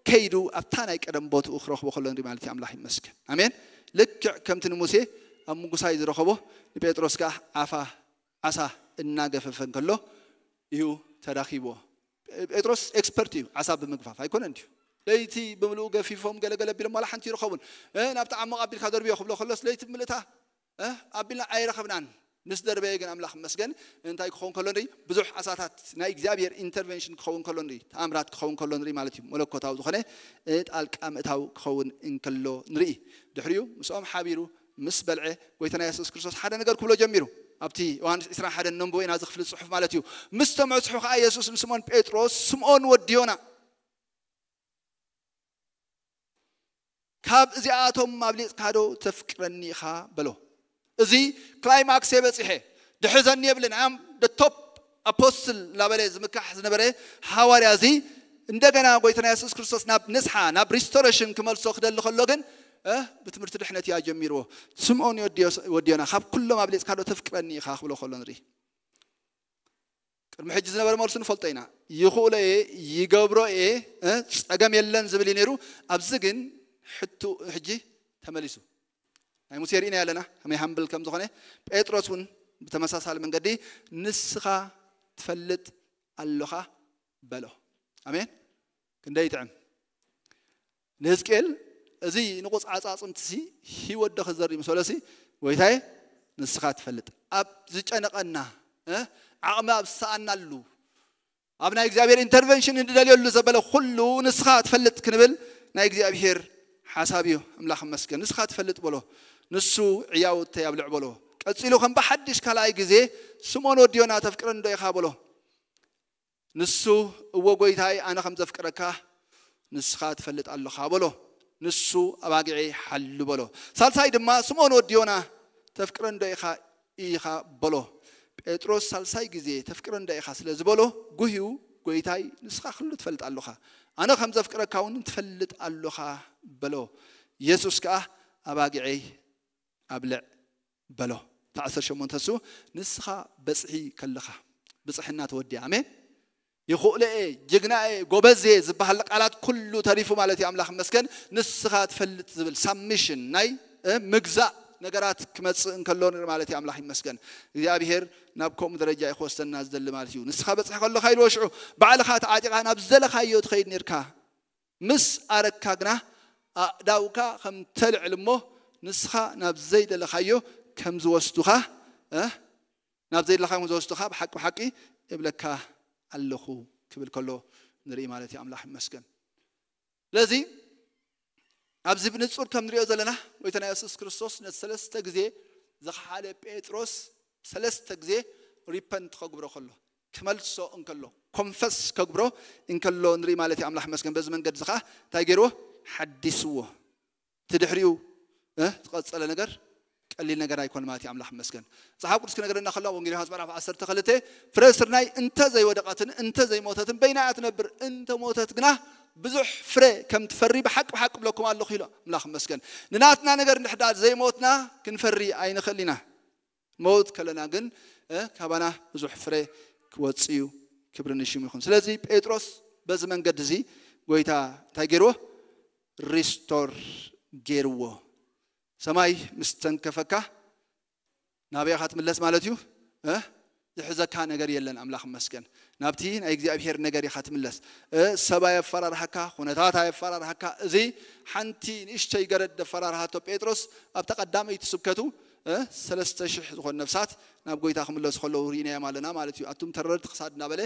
ከይዱ ኣብታ ናይ ቀደም ቦትኡ ክረኽቦ ከሎ ንርኢ ማለት እዩ ኣምላኽ ይመስገን ኣሜን ልክዕ ከምቲ ንሙሴ ኣብ ምጉሳይ ዝረኸቦ ንጴጥሮስ ከዓ ዓፋ ዓሳ እናገፈፈን ከሎ እዩ ተራኺቦ ጴጥሮስ ኤክስፐርት እዩ ዓሳብ ብምግፋፍ ኣይኮነ እንድዩ ለይቲ ብምልኡ ገፊፎም ገለገለ ኣቢሎም ዋላ ሓንቲ ይረኸቡን ናብቲ ዓመቕ ኣቢልካ ደርብዮ ክብሎ ከሎስ ለይቲ ብምልእታ ኣቢልና ኣይረኸብናን ምስ ደርበየ ግን ኣምላኽ መስገን እንታይ ክኸውን ከሎ ንርኢ ብዙሕ ዓሳታት ናይ እግዚኣብሔር ኢንተርቨንሽን ክኸውን ከሎ ንርኢ ተኣምራት ክኸውን ከሎ ንርኢ ማለት እዩ መለኮታዊ ዝኾነ ጣልቃ ምእታዊ ክኸውን እንከሎ ንርኢ ድሕሪኡ ምስኦም ሓቢሩ ምስ በልዐ ጎይተና የሱስ ክርስቶስ ሓደ ነገር ክብሎ ጀሚሩ ኣብቲ ዮሃንስ 21 ነንቦ ኢና ዝኽፍሊ ፅሑፍ ማለት እዩ ምስቶም ዕፅሑ ከዓ የሱስ ንስሞን ጴጥሮስ ስምዖን ወዲዮና ካብ እዚኣቶም ኣብሊፅካ ዶ ተፍቅረኒ ኢኻ በሎ እዚ ክላይማክስ የበፂሐ ድሕዘኒ የብልን ኣም ቶፕ ኣፖስትል እናበለ ዝምካሕ ዝነበረ ሓዋርያ እዚ እንደገና ጎይትና የሱስ ክርስቶስ ናብ ንስሓ ናብ ሪስቶሬሽን ክመልሶ ክደሊ ከሎ ግን ብትምህርቲ ድሕነት እያ ጀሚርዎ ስምዖን ወድዮና ካብ ኩሎም ኣብሌፅካ ዶ ተፍቅረኒ ኢኻ ክብሎ ከሎ ንርኢ ቅድሚ ሕጂ ዝነበረ መልሱ ንፈልጦ ኢና ይኽእሎ እየ ይገብሮ እየ ፀገም የለን ዝብል እዩ ነይሩ ኣብዚ ግን ሕቱ ሕጂ ተመሊሱ ናይ ሙሴ ርኢና ኣለና ከመይ ሃምብል ከም ዝኾነ ጴጥሮስ እውን ብተመሳሳሊ መንገዲ ንስኻ ትፈልጥ ኣለኻ በሎ ኣሜን ክንደይ ይጥዕም ንህዝቅኤል እዚ ሲ ሂወት ድኺ ዘርኢ ምስበለሲ ወይታይ ንስኻ ትፈልጥ ኣብ ዝጨነቐና ዓቕሚ ኣብ ዝሰኣናሉ ኣብ ናይ እግዚኣብሔር ኢንተርቨንሽን ንደልየሉ ዘበለ ኩሉ ንስኻ ትፈልጥ ክንብል ናይ እግዚኣብሄር ሓሳብ እዩ ኣምላኽ መስገን ንስኻ ትፈልጥ በሎ ንሱ ዕያው ኣብልዕ በሎ ቀፂሉ ከም ብሓድሽ ካልኣይ ግዜ ስሞን ወዲዮና ተፍቅረ ዶ ኢኻ በሎ ንሱ እዎ ጎይታይ ኣነ ከም ዘፍቅረካ ንስኻ ትፈልጥ ኣለካ በሎ ንሱ ኣባጊዒ ሓሉ በሎ ሳልሳይ ድማ ስምዖን ወድዮና ተፍቅረ እንዶ ኢኻ ኢኻ በሎ ጴጥሮስ ሳልሳይ ግዜ ተፍቅረ እንዶ ኢኻ ስለ ዝበሎ ጉህዩ ጎይታይ ንስኻ ክሉ ትፈልጥ ኣለኻ ኣነ ከም ዘፍቅረካ እውን ትፈልጥ ኣለኻ በሎ የሱስ ከዓ ኣባጊዒ ኣብልዕ በሎ ታ 18 ሱ ንስኻ በፅሒ ከለኻ ብፅሕና ተወዲ ኣሜን ይኽእለ እየ ጀግና እየ ጎበዝ እየ ዝበሃል ቃላት ኩሉ ተሪፉ ማለት እዩ ኣምላኽ መስገን ንስኻ ትፈልጥ ዝብል ሳብሚሽን ናይ ምግዛእ ነገራት ክመፅእ እንከሎ ማለት እዩ ኣምላኽ ይመስገን እግዚኣብሄር ናብ ከምኡ ደረጃ ይክወስተና ዝደሊ ማለት እዩ ንስኻ በፅሕ ከለካ ኢልዎ ሽዑ ባዕልኻ ተዓጢቃ ናብ ዘለካዮ ትኸይድ ነርካ ምስ ኣረካ ግና ኣእዳውካ ከም ተልዕል እሞ ንስኻ ናብ ዘይደለካዮ ከም ዝወስዱካ ናብ ዘይደለካ ከም ዝወስዱካ ብሓቂ ብሓቂ ይብለካ ኣለኹ ክብል ከሎ ንርኢ ማለት እዩ ኣምላኽ ይመስገን ስለዚ ኣብዚ ብንፁር ከም ንሪኦ ዘለና ጎይታ ናይ የሱስ ክርስቶስ ነቲ ሰለስተ ግዜ ዝኸሓለ ጴጥሮስ ሰለስተ ግዜ ሪፐንት ከግብሮ ከሎ ክመልሶ እንከሎ ኮንፈስ ከግብሮ እንከሎ ንርኢ ማለት እዩ ኣምላኽ መስገን በዚ መንገዲ እዚ ከዓ እንታይ ገይርዎ ሓዲስዎ እቲ ድሕሪኡ ዝቐፀለ ነገር ቀሊል ነገር ኣይኮነ ማለት እዩ ኣምላኽ መስገን ፀሓብ ቅዱስ ክነገረና ከሎ ወንጌል ዮሃንስ ምዕራፍ 12 ፍረ ስርናይ እንተ ዘይወደቐትን እንተ ዘይሞተትን በይናያ ትነብር እንተሞተት ግና ብዙሕ ፍረ ከም ትፈሪ ብሓቂ ብሓቂ ብለኩም ኣለኹ ኢሉ ኣምላኽ መስገን ንናትና ነገር ንድሕዳ ዘይሞትና ክንፈሪ ኣይንኽእል ኢና መውት ከለና ግን ካባና ብዙሕ ፍረ ክወፅ እዩ ክብሪ ንሽሙ ይኹን ስለዚ ጴጥሮስ በዚ መንገዲ እዚ ጎይታ እንታይ ገይርዎ ሪስቶር ገይርዎ ሰማይ ምስ ተንከፈካ ናብያኻ ትምለስ ማለት እዩ ዝሕዘካ ነገር የለን ኣምላኽ መስገን ናብቲ ናይ እግዚኣብሔር ነገር ኢኻ ትምለስ ሰባ ኣፈራርሓካ ኩነታት ኣፈራርሓካ እዚ ሓንቲ ንእሽተይ ገረድ ኣፈራርሓቶ ጴጥሮስ ኣብ ተቐዳመይቲ ስብከቱ ሰለስተ ሽሕ ዝኾኑ ነፍሳት ናብ ጎይታ ክምለሱ ከለዉ ርኢናዮም ኣለና ማለት እዩ ኣቱም ተረርቲ ክሳድ እናበለ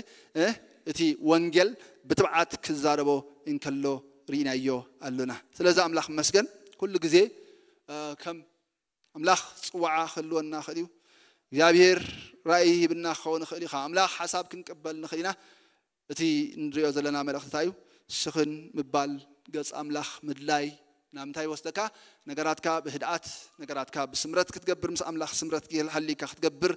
እቲ ወንጌል ብትብዓት ክዛረቦ እንከሎ ርኢናዮ ኣሎና ስለዚ ኣምላኽ መስገን ኩሉ ግዜ ከም ኣምላኽ ፅዋዓ ክህልወና ክእል እዩ እግዚኣብሔር ራእይ ሂብና ክኸውን ይኽእል እዩ ካብ ኣምላኽ ሓሳብ ክንቅበል ንኽእል ኢና እቲ ንሪኦ ዘለና መልእኽትታ እዩ ስኽን ምባል ገፅ ኣምላኽ ምድላይ ናብ ምንታይ ወስደካ ነገራትካ ብህድኣት ነገራትካ ብስምረት ክትገብር ምስ ኣምላኽ ስምረት ሃሊካ ክትገብር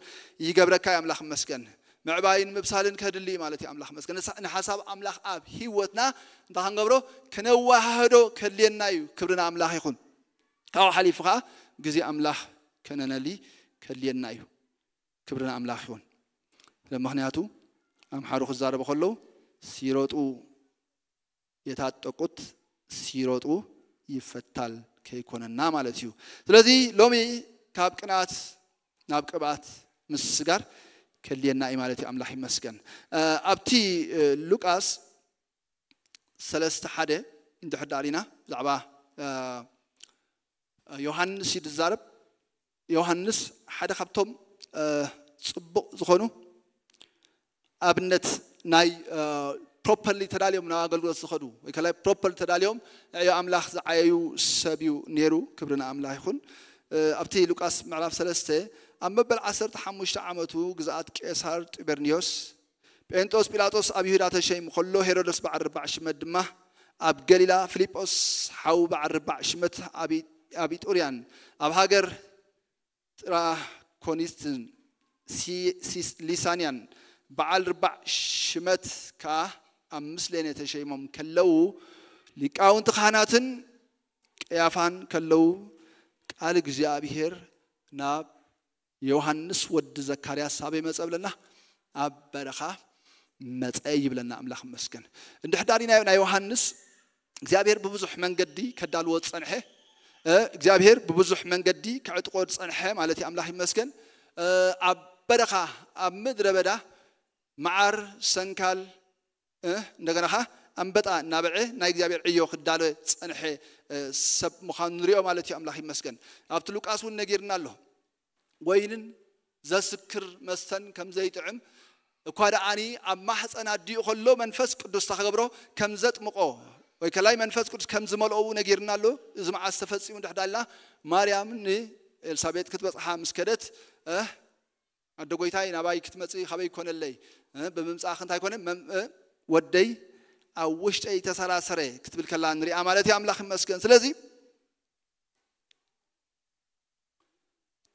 ይገብረካ እዩ ኣምላኽ መስገን ምዕባይን ምብሳልን ከድሊ ማለት እዩ ኣምላኽ መስገን ንሓሳብ ኣምላኽ ኣብ ሂወትና እንታይ ክንገብሮ ክነዋህዶ ከድልየና እዩ ክብርና ኣምላኽ ይኹን ካብ ሓሊፉ ከዓ ግዜ ኣምላኽ ከነነሊ ከድልየና እዩ ክብርና ኣምላኽ ይኹን ምክንያቱ ኣምሓሩ ክዛረቡ ከለዉ ሲሮጡ የታጠቁት ሲሮጡ ይፈታል ከይኮነና ማለት እዩ ስለዚ ሎሚ ካብ ቅንኣት ናብ ቅብኣት ምስስጋር ከልየና እዩ ማለት እዩ ኣምላኽ ይመስገን ኣብቲ ሉቃስ ሰለስተ ሓደ እንድሕር ዳሪና ብዛዕባ ዮሃንስ እዩ ዝዛረብ ዮሃንስ ሓደ ካብቶም ፅቡቕ ዝኾኑ ኣብነት ናይ ፕሮፐርሊ ተዳልዮም ናብ ኣገልግሎት ዝኸዱ ወይ ከላይ ፕሮፐርሊ ተዳልዮም ንዕዮ ኣምላኽ ዝዓየዩ ሰብ እዩ ነይሩ ክብሪ ንኣምላኽ ይኹን ኣብቲ ሉቃስ ምዕራፍ ሰለስተ ኣብ መበል 15 ዓመቱ ግዛኣት ቄሳር ጢበርኒዮስ ጴንጦስ ጲላጦስ ኣብ ይሁዳ ተሸይሙ ከሎ ሄሮደስ በዓል ርባዕ ሽመት ድማ ኣብ ገሊላ ፊልጶስ ሓዊ በዓል ርባዕ ሽመት ኣብ አቢጦሪያን ኣብ ሃገር ጥራኮኒስትን ሊሳንያን በዓል ርባዕ ሽመት ከዓ ኣብ ምስሌን የተሸይሞም ከለዉ ሊቃውንቲ ካህናትን ቀያፋን ከለዉ ቃል እግዚኣብሔር ናብ ዮሃንስ ወዲ ዘካርያስ ኣበይ መፀ ብለና ኣብ በረኻ መፀ ይብለና ኣምላኽ መስገን እንድሕዳሪናዮ ናይ ዮሃንስ እግዚኣብሔር ብብዙሕ መንገዲ ከዳልዎ ፀንሐ እግዚኣብሔር ብብዙሕ መንገዲ ክዕጥቆ ዝፀንሐ ማለት እዩ ኣምላኽ ይመስገን ኣብ በረኻ ኣብ ምድረ በዳ መዓር ሰንካል እንደገና ኸ ኣንበጣ እናበዐ ናይ እግዚኣብሔር ዕዮ ክዳለ ፀንሐ ሰብ ምዃኑ ንሪኦ ማለት እዩ ኣምላኽ ይመስገን ኣብቲ ሉቃስ እውን ነጊርና ኣሎ ወይንን ዘስክር መስተን ከም ዘይጥዕም እኳ ደኣኒ ኣብ ማሕፀን ኣዲኡ ከሎ መንፈስ ቅዱስ ተኸገብሮ ከም ዘጥምቆ ወይ ከላይ መንፈስ ቅዱስ ከም ዝመልኦ ነጊርና ኣሎ እዚ መዓስ ተፈፂሙ ድሕዳልና ማርያም ንኤልሳቤጥ ክትበፅሓ ምስ ከደት ኣደ ጎይታይ ናባይ ክትመፅእ ካበይ ይኮነለይ ብምምፃእ ክንታይ ኮነ ወደይ ኣብ ውሽጠይ ተሰላሰረ ክትብል ከላ ንሪኣ ማለት እዩ ኣምላኽ መስገን ስለዚ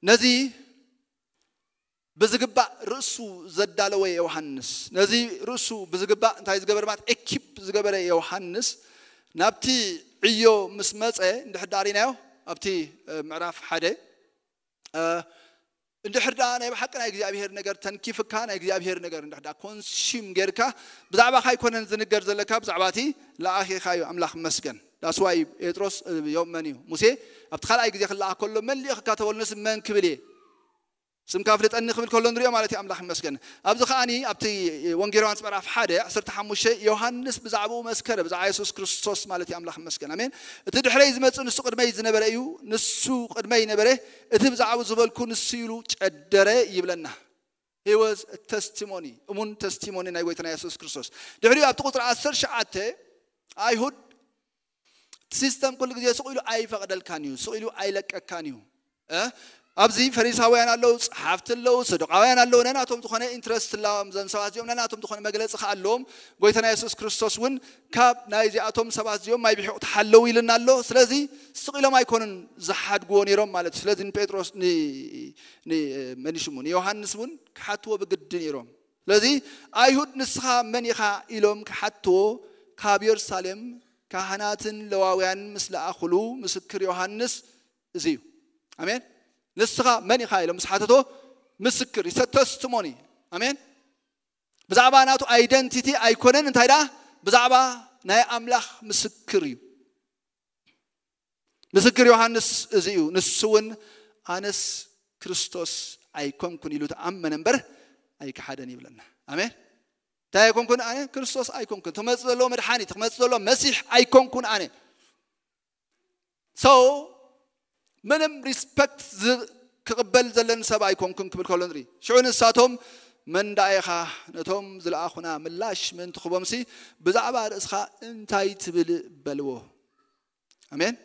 ነዚ ብዝግባእ ርእሱ ዘዳለወ ዮሃንስ ነዚ ርእሱ ብዝግባእ እንታይ ዝገበረ ማለት ኤኪፕ ዝገበረ ዮሃንስ ናብቲ ዕዮ ምስ መፀ እንድሕር ዳ ርኢናዮ ኣብቲ ምዕራፍ ሓደ እንድሕር ዳ ናይ ብሓቂ ናይ እግዚኣብሄር ነገር ተንኪፍካ ናይ እግዚኣብሄር ነገር እንድሕ ዳ ኮንሱም ጌርካ ብዛዕባኻ ይኮነን ዝንገር ዘለካ ብዛዕባ እቲ ለኣኺኻ እዩ ኣምላኽ መስገን ዳስዋይ ጴጥሮስ ዮመን እዩ ሙሴ ኣብቲ ካልኣይ ግዜ ክለኣ ከሎ መን ሊኢክካ ሊኢኽካ ንስ መን ክብል እየ سمكاف لتأني خبل كلن ريو مالتي أملاح مسكن أبدو خاني أبتي وانجيرو أنت براف حادة سرت حموشة يوهانس بزعبو مسكر بزع يسوس كريستوس مالتي أملاح مسكن أمين تدو حري زمت نسو قد ميز نبريو نسو قد مي نبري إذا بزعبو زبل كون السيلو تقدر يبلنا He was a testimony, a moon testimony in Iwaitan Jesus Christos. The very after the answer, Shaate, I hood system called Jesus, so you I forgot the canoe, أبزي فريساويان الله صحافت الله صدقاويان الله نانا أتوم تخونه إنترست الله مزن سباز يوم نانا أتوم تخونه مجلس خا اللهم قويتنا يسوع كريستوس ون كاب نايجي أتوم سباز يوم ما يبيحوا تحلوا إلنا الله سلازي سقيلا ما يكونن زحاد قوني روم مالت سلازي بيتروس ني ني منيشمون يوحنس ون كحتوا بقدني روم لذي أيهود نسخة من يخا إلهم كحتوا كاب يرسالم كهنات لواويان مثل أخلو مسكر يوحنس زيو أمين ንስኻ መን ኢኻ ኢሎም ምስ ሓተቶ ምስክር ይሰ ተስትሞኒ ኣሜን ብዛዕባ ናቱ ኣይደንቲቲ ኣይኮነን እንታይ ደኣ ብዛዕባ ናይ ኣምላኽ ምስክር እዩ ምስክር ዮሃንስ እዚ እዩ ንሱ እውን ኣነስ ክርስቶስ ኣይኮንኩን ኢሉ ተኣመነ እምበር ኣይክሓደን ይብለና ኣሜን እንታይ ኣይኮንኩን ኣነ ክርስቶስ ኣይኮንኩን ትመፅእ ዘሎ መድሓኒት ክመፅእ ዘሎ መሲሕ ኣይኮንኩን ኣነ ሰው ምንም ሪስፐክት ክቕበል ዘለኒ ሰብ ኣይኮንኩን ክብል ከሎ ንርኢ ሽዑ ንሳቶም መንዳኢኻ ነቶም ዝለኣኹና ምላሽ ምእንቲ ክቦምሲ ብዛዕባ ርእስኻ እንታይ ትብል በልዎ ኣሜን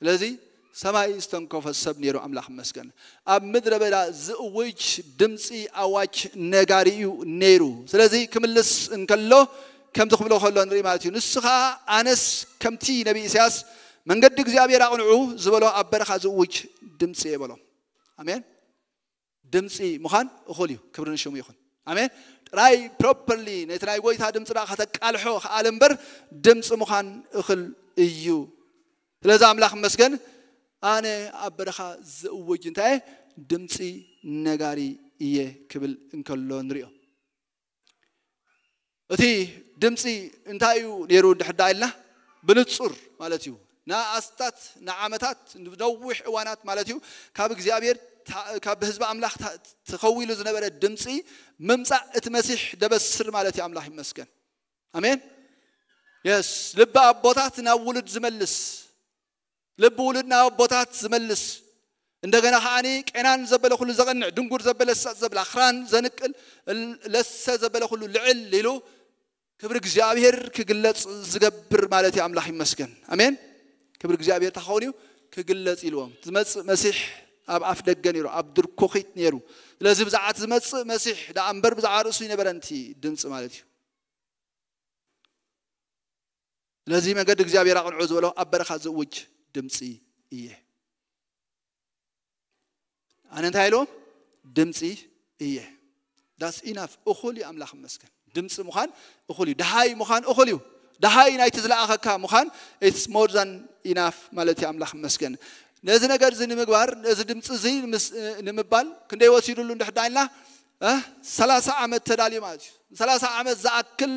ስለዚ ሰማይ ዝተንከፈ ሰብ ነይሩ ኣምላኽ መስገን ኣብ ምድረ በዳ ዝእውጅ ድምፂ ኣዋጅ ነጋሪ እዩ ነይሩ ስለዚ ክምልስ እንከሎ ከምቲ ክብሎ ከሎ ንርኢ ማለት እዩ ንስኻ ኣነስ ከምቲ ነቢ እስያስ መንገዲ እግዚአብሔር ኣቕንዑ ዝበሎ ኣብ በረኻ ዝእውጅ ድምፂ የበሎም ኣሜን ድምፂ ምዃን እኹል እዩ ክብሪ ንሽሙ ይኹን ኣሜን ጥራይ ፕሮፐርሊ ነቲ ናይ ጎይታ ድምፂ ዳ ከተቃልሖ ከኣለ እምበር ድምፂ ምዃን እኽል እዩ ስለዚ ኣምላኽ መስገን ኣነ ኣብ በረኻ ዘእውጅ እንታይ ድምፂ ነጋሪ እየ ክብል እንከሎ ንሪኦ እቲ ድምፂ እንታይ እዩ ነይሩ ድሕዳ ኢልና ብንፁር ማለት እዩ ንኣስታት ንዓመታት ነዊሕ እዋናት ማለት እዩ ካብ እግዚኣብሔር ካብ ህዝቢ ኣምላኽ ተኸዊሉ ዝነበረ ድምፂ ምምፃእ እቲ መሲሕ ደበስር ማለት እዩ ኣምላኽ ይመስገን ኣሜን የስ ልቢ ኣቦታት ናብ ውሉድ ዝመልስ ልቢ ውሉድ ናብ ኣቦታት ዝመልስ እንደገና ከዓኒ ቄናን ዘበለ ኩሉ ዘቐንዕ ድንጉር ዘበለ ስሳት ዘብላ ክራን ዘንቅል ለሰ ዘበለ ኩሉ ልዕል ኢሉ ክብሪ እግዚኣብሔር ክግለፅ ዝገብር ማለት እዩ ኣምላኽ ይመስገን ኣሜን ክብሪ እግዚኣብሔር ተኸውን እዩ ክግለፅ ኢልዎም ዝመፅእ መሲሕ ኣብ ኣፍ ደገ ነይሩ ኣብ ድርኮኺት ነይሩ ስለዚ ብዛዕባ ዝመፅእ መሲሕ ዳኣ እምበር ብዛዕባ ርእሱ ይነበረንቲ ድምፂ ማለት እዩ ስለዚ መንገዲ እግዚኣብሔር ኣቕንዑ ዝበሎ ኣብ በረኻ ዝእውጅ ድምፂ እየ ኣነ እንታይ ኢልዎም ድምፂ እየ ዳስ ኢናፍ እኹል እዩ ኣምላኽ መስገን ድምፂ ምዃን እኹል እዩ ድሃይ ምዃን እኹል እዩ ድሃይ ናይቲ ዝለኣኸካ ምዃን ኢትስ ሞር ዛን ኢናፍ ማለት የአምላኽ መስገን ነዚ ነገር እዚ ንምግባር ነዚ ድምፂ እዚ ንምባል ክንደይ ወሲዱሉ እንድሕዳኢልና ኢልና ሰላሳ ዓመት ተዳልዩ ማለት እዩ ሰላሳ ዓመት ዝኣክል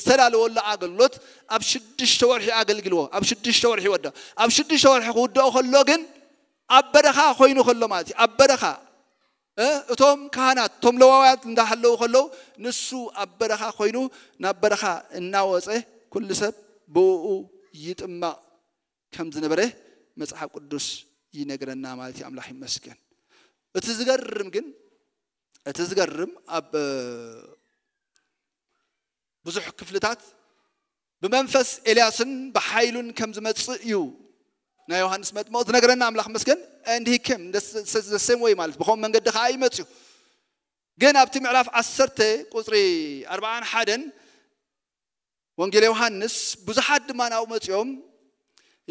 ዝተዳለወሉ ኣገልግሎት ኣብ ሽዱሽተ ወርሒ ኣገልግልዎ ኣብ ሽዱሽተ ወርሒ ይወዳ ኣብ ሽዱሽተ ወርሒ ክውደኦ ከሎ ግን ኣብ በረኻ ኮይኑ ከሎ ማለት እዩ ኣብ በረኻ እቶም ካህናት እቶም ለዋውያት እንዳሃለዉ ከለዉ ንሱ ኣብ በረኻ ኮይኑ ናብ በረኻ እናወፀ ኩሉ ሰብ ብኡ ይጥማቕ ከም ዝነበረ መፅሓፍ ቅዱስ ይነግረና ማለት እዩ ኣምላኽ ይመስገን እቲ ዝገርም ግን እቲ ዝገርም ኣብ ብዙሕ ክፍልታት ብመንፈስ ኤልያስን ብሓይሉን ከም ዝመፅእ እዩ ናይ ዮሃንስ መጥሞ ዝነገረና ኣምላኽ መስገን እንዲ እንዲህክም ዘሰም ወይ ማለት ብከም መንገዲ ከዓ ይመፅዩ ግን ኣብቲ ምዕራፍ 10 ቁፅሪ 41 ወንጌል ዮሃንስ ብዙሓት ድማ ናብኡ መፅኦም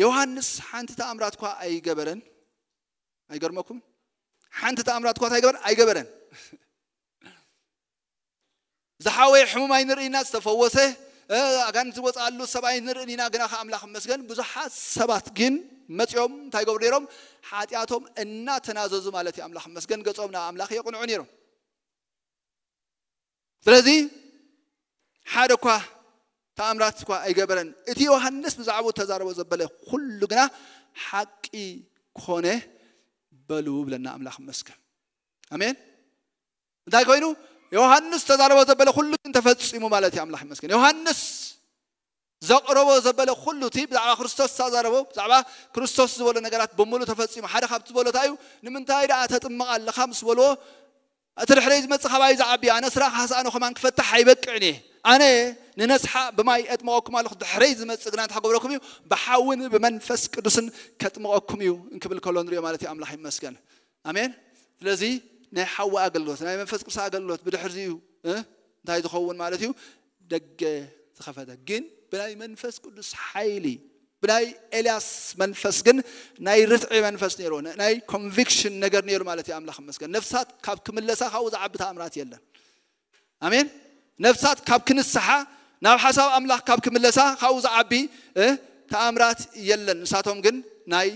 ዮሐንስ ሓንቲ ተኣምራት እኳ ኣይገበረን ኣይገርመኩም ሓንቲ ተኣምራት እኳ እንታይገበረን ኣይገበረን ዝሓወየ ሕሙማይ ንርኢና ዝተፈወሰ ኣጋን ዝወፃሉ ሰብኣይ ንርኢ ኢና ግና ከዓ ኣምላኽ መስገን ብዙሓት ሰባት ግን መፂኦም እንታይ ገብሩ ነይሮም ሓጢኣቶም እናተናዘዙ ማለት እዩ ኣምላኽ መስገን ገጾም ናብ ኣምላኽ የቕንዑ ነይሮም ስለዚ ሓደ እኳ ተኣምራት እኳ ኣይገበረን እቲ ዮሃንስ ብዛዕባ ተዛረቦ ዘበለ ኩሉ ግና ሓቂ ኮነ በሉ ብለና ኣምላኽ መስከም ኣሜን እንታይ ኮይኑ ዮሃንስ ተዛረቦ ዘበለ ኩሉ ግን ተፈፂሙ ማለት እዩ ኣምላኽ መስገን ዮሃንስ ዘቕረቦ ዘበለ ኩሉ እቲ ብዛዕባ ክርስቶስ ተዛረቦ ብዛዕባ ክርስቶስ ዝበሎ ነገራት ብምሉ ተፈፂሙ ሓደ ካብቲ ዝበሎታ እዩ ንምንታይ ደኣ ተጥምቕ ኣለካ ምስ በልዎ أترحريز ما تخبأي زعبي أنا سرق حس أنا خمان كفتح حيبك عني أنا ننسح بماي معكم على خد حريز ما تسقنات لكم يو بحاول بمنفس كت معكم يو نكبل كلون ريو مالتي أم لحم مسكن أمين لذي نحوا أقلوت ناي منفس قدس أقلوت حرزيو أه تاي تخون مالتيو دق تخفت جن بلاي منفس قدس حيلي ብናይ ኤልያስ መንፈስ ግን ናይ ርትዒ መንፈስ ነይሩ ናይ ኮንቪክሽን ነገር ነይሩ ማለት እዩ ኣምላኽ መስገን ነፍሳት ካብ ክምለሳ ካብኡ ዝዓቢ ተኣምራት የለን ኣሜን ነፍሳት ካብ ክንስሓ ናብ ሓሳብ ኣምላኽ ካብ ክምለሳ ካብኡ ዝዓቢ ተኣምራት የለን ንሳቶም ግን ናይ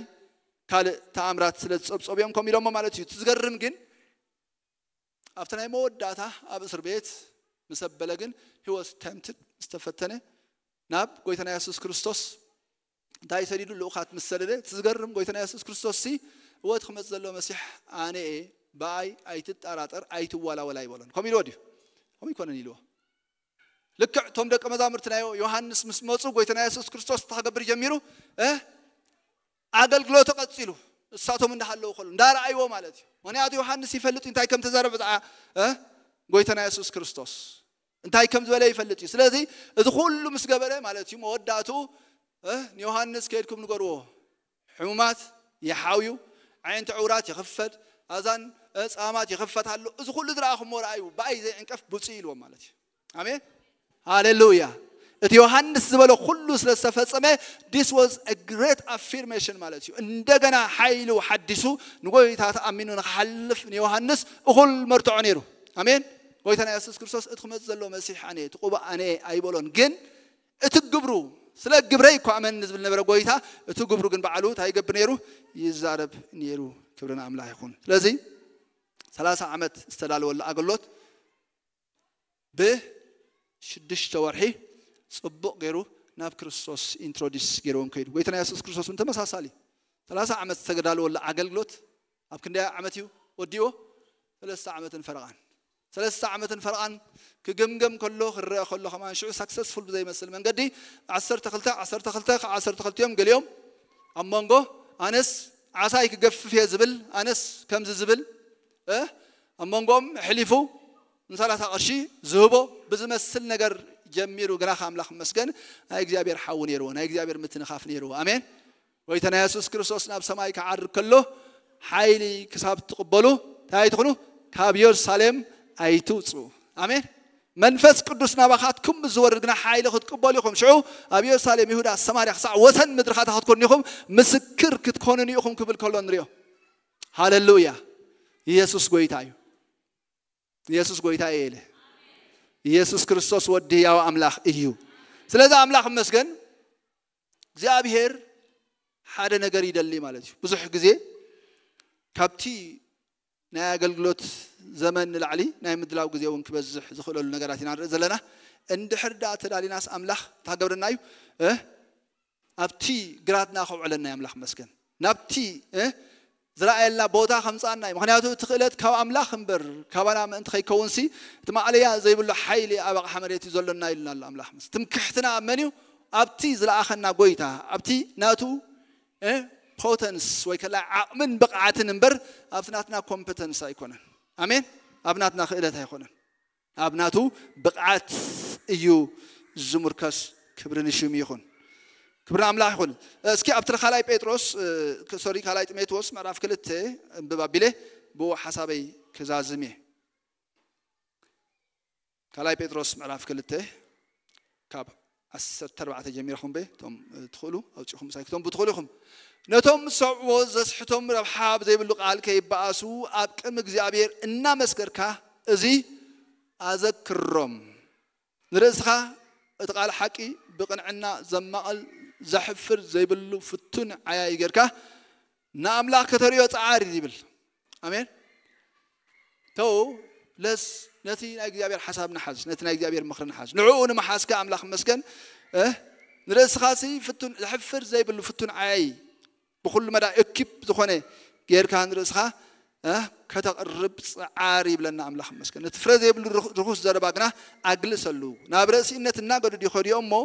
ካልእ ተኣምራት ስለ ዝፀብፀብ እዮም ከምኡ ኢሎሞ ማለት እዩ ዝገርም ግን ኣብቲ ናይ መወዳእታ ኣብ እስር ቤት ምሰበለ ግን ሂወት ተምትድ ዝተፈተነ ናብ ጎይታና የሱስ ክርስቶስ እንታይ ሰዲዱ ልኡኻት ምስ ሰደደ ትዝገርም ጎይተና የሱስ ክርስቶስ ሲ እወት ክመፅ ዘሎ መሲሕ ኣነ የ ብኣይ ኣይትጠራጠር ኣይትዋላወላ ይበሎን ከምኡ ኢልዎ ድዩ ከምኡ ይኮነን ኢልዎ ልክዕ እቶም ደቀ መዛሙርቲ ናዮ ዮሃንስ ምስ መፁ ጎይተና የሱስ ክርስቶስ እተኸገብር ጀሚሩ ኣገልግሎቱ ተቀፂሉ እሳቶም እንዳሃለው ከሉ እንዳረኣይዎ ማለት እዩ ምክንያቱ ዮሃንስ ይፈልጥ እንታይ ከም ተዛረበ ብዛዕ ጎይተና የሱስ ክርስቶስ እንታይ ከም ዝበለ ይፈልጥ እዩ ስለዚ እዚ ኩሉ ምስ ገበረ ማለት እዩ መወዳእቱ ንዮሃንስ ከይድኩም ንገርዎ ሕሙማት ይሓውዩ ዓይንቲ ዕውራት ይኽፈት ኣዛን ፃማት ይኽፈት ኣሎ እዚ ኩሉ ዝረኣኹሞ ረኣዩ ብኣይ ዘይዕንቀፍ ብፅእ ኢልዎም ማለት እዩ ኣሜን ሃሌሉያ እቲ ዮሃንስ ዝበሎ ኩሉ ስለ ዝተፈፀመ ዲስ ዋዝ ግሬት ኣፊርሜሽን ማለት እዩ እንደገና ሓይሉ ሓዲሱ ንጎይታ ተኣሚኑ ንክሓልፍ ንዮሃንስ እኹል መርትዖ ነይሩ ኣሜን ጎይታና የሱስ ክርስቶስ እቲ ክመፅ ዘሎ መሲሕ ኣነ እቲ ቁቡእ ኣነ ኣይበሎን ግን እቲ ግብሩ ስለ ግብረይ እኳ አመን ዝብል ነበረ ጎይታ እቲ ግብሩ ግን በዓሉ ታይገብር ነይሩ ይዛረብ ነይሩ ክብርን ኣምላኽ ይኹን ስለዚ 30 ዓመት ዝተዳለወሉ ኣገሎት ብሽዱሽተ ወርሒ ፅቡቕ ገይሩ ናብ ክርስቶስ ኢንትሮዲስ ገይርዎም ከይዱ ጎይትና የሱስ ክርስቶስ ን ተመሳሳሊ 30 ዓመት ዝተዳለወሉ ኣገልግሎት ኣብ ክንደያ ዓመት እዩ ወዲዎ ሰለስተ ዓመትን ፈረቓን ሰለስተ ዓመትን ፈርቓን ክግምገም ከሎ ክርአ ከሎ ከማ ሽዑ ሳክሰስፉል ብዘይመስል መንገዲ 12 12 ካብ 12 እዮም ገሊኦም ኣብ መንጎ ኣነስ ዓሳይ ክገፍፍ እየ ዝብል ኣነስ ከምዚ ዝብል ኣብ መንጎም ሕሊፉ ንሰላሳ ቅርሺ ዝህቦ ብዝመስል ነገር ጀሚሩ ግና ከኣምላኽ መስገን ናይ እግዚኣብሔር ሓዊ ነይርዎ ናይ እግዚኣብሔር ምትንኻፍ ነይርዎ ኣሜን ጎይታ ናይ የሱስ ክርስቶስ ናብ ሰማይ ክዓርግ ከሎ ሓይሊ ክሳብ ትቕበሉ እንታይ ትኽኑ ካብ ኢየሩሳሌም ኣይትውፅኡ ኣሜን መንፈስ ቅዱስ ናባኻትኩም ዝወርድ ግና ሓይሊ ክትቅበሉ ኢኹም ሽዑ ኣብ የሩሳሌም ይሁዳ ሰማርያ ክሳዕ ወሰን ምድርኻታ ክትኮኑ ኢኹም ምስክር ክትኮኑን ኢኹም ክብል ከሎ ንሪኦ ሃለሉያ ኢየሱስ ጎይታ እዩ ኢየሱስ ጎይታ እየ ኢለ ኢየሱስ ክርስቶስ ወዲ ህያው ኣምላኽ እዩ ስለዚ ኣምላኽ መስገን እግዚኣብሄር ሓደ ነገር ይደሊ ማለት እዩ ብዙሕ ግዜ ካብቲ ናይ ኣገልግሎት ዘመን ንላዕሊ ናይ ምድላው ግዜ እውን ክበዝሕ ዝኽእለሉ ነገራት ኢና ንርኢ ዘለና እንድሕር ዳ ተዳሊናስ ኣምላኽ እንታገብረና እዩ ኣብቲ ግራትና ከውዕለና ኣምላኽ መስገን ናብቲ ዝረኣየልና ቦታ ከምፃና እዩ ምክንያቱ እቲ ክእለት ካብ ኣምላኽ እምበር ካባና ምእንቲ ከይከውን ሲ እቲ ማዕለያ ዘይብሉ ሓይሊ ኣብ ኣቕሓ መሬት እዩ ዘሎና ኢሉና ኣሎ ኣምላኽ ምስ ትምክሕትና ኣብ መን እዩ ኣብቲ ዝለኣኸና ጎይታ ኣብቲ ናቱ ፖተንስ ወይ ከላ ዓቕምን ብቕዓትን እምበር ኣብቲ ናትና ኮምፐተንስ ኣይኮነን ኣሜን ኣብናትና ክእለት ኣይኮነን ኣብ ናቱ ብቕዓት እዩ ዝምርከስ ክብሪ ንሽም ይኹን ክብሪ ኣምላኽ ይኹን እስኪ ኣብቲ ካልኣይ ጴጥሮስ ሶሪ ካልኣይ ጢሞቴዎስ ምዕራፍ ክልተ እምብባ ኣቢለ ብኡ ሓሳበይ ክዛዝም እየ ካልኣይ ጴጥሮስ ምዕራፍ ክልተ ካብ 14 ጀሚርኹም በ እቶም ትኽእሉ ኣውፂኹም ሳይ ክቶም ብትኽእሉ ኢኹም نتم سعو زسحتم ربحاب زي بلوغ عال كي بأسو أب كم زيابير إنا مسكركا إزي أذكرم نرزها أتقال حكي بقن عنا زمال زحفر زي بلو فتون عيا يجركا ناملا كتريو تعاري زي بل أمين تو لس نتي نأجي أبير حساب نحاز نتي نأجي أبير مخر نحاز نعون محاس كاملا خمسكن أه؟ نرز خاسي فتون زحفر زي بلو فتون عاي بخل مدى اكيب زخوني غير كان رسخا اه كتاق الرب عاريب لنا عمل حمسك نتفرز يبل رخوص زرباقنا عقل سلو نابرسي انت ناقر دي خوري امو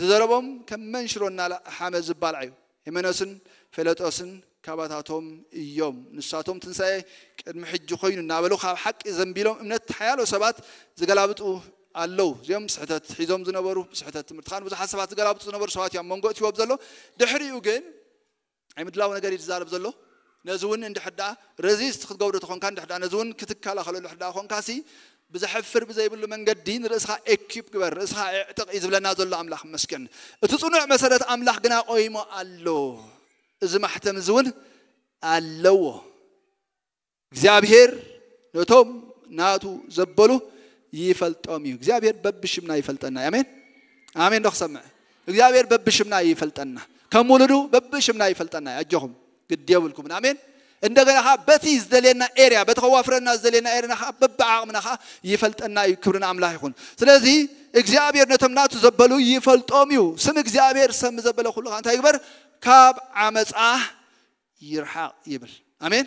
تزربهم كم منشرون نالا حامز بالعيو همنوسن فلوتوسن كاباتاتهم يوم نساتهم تنسى كدم حج خوين نابلو خاب حق زنبيلهم امنت حيالو سبات زقلابتو الو زيوم سحتات حيزوم زنبرو سحتات مرتخان وزا حسبات زقلابتو زنبرو سواتيام منقوتي وابزلو دحريو جين ኣይምድላዊ ነገር እዩ ዝዛረብ ዘሎ ነዚ እውን እንድሕር ዳ ረዚስት ክትገብሮ ትኾንካ እንድሕር ነዚ እውን ክትከላኸለሉ ሕዳ ኮንካ ሲ ብዘሕፍር ብዘይብሉ መንገዲ ንርእስኻ ኤኪፕ ግበር ርእስኻ ዕጥቕ እዩ ዝብለና ዘሎ ኣምላኽ መስገን እቲ ፅኑዕ መሰረት ኣምላኽ ግና ቆይሞ ኣሎ እዚ ማሕተም እዚ እውን ኣለዎ እግዚኣብሄር ነቶም ናቱ ዘበሉ ይፈልጦም እዩ እግዚኣብሄር በብሽምና ይፈልጠና ኣሜን ኣሜን ዶ ክሰምዕ እግዚኣብሄር በብሽምና ይፈልጠና ከሙልዱ በብሽምና ይፈልጠና ያጀሁም ግደብልኩምና አሜን እንደገና ኸ በቲ ዝደልየና ኤርያ በቲ ከዋፍረና ዝደልየና ኤርያ ኸ በብዓቕምና ኸ ይፈልጠና እዩ ክብርን ኣምላኽ ይኹን ስለዚ እግዚኣብሔር ነቶም ናቱ ዘበሉ ይፈልጦም እዩ ስም እግዚኣብሔር ሰም ዘበለ ኩሉ ኸ እንታይ ይግበር ካብ ዓመፃ ይርሓቕ ይብል ኣሜን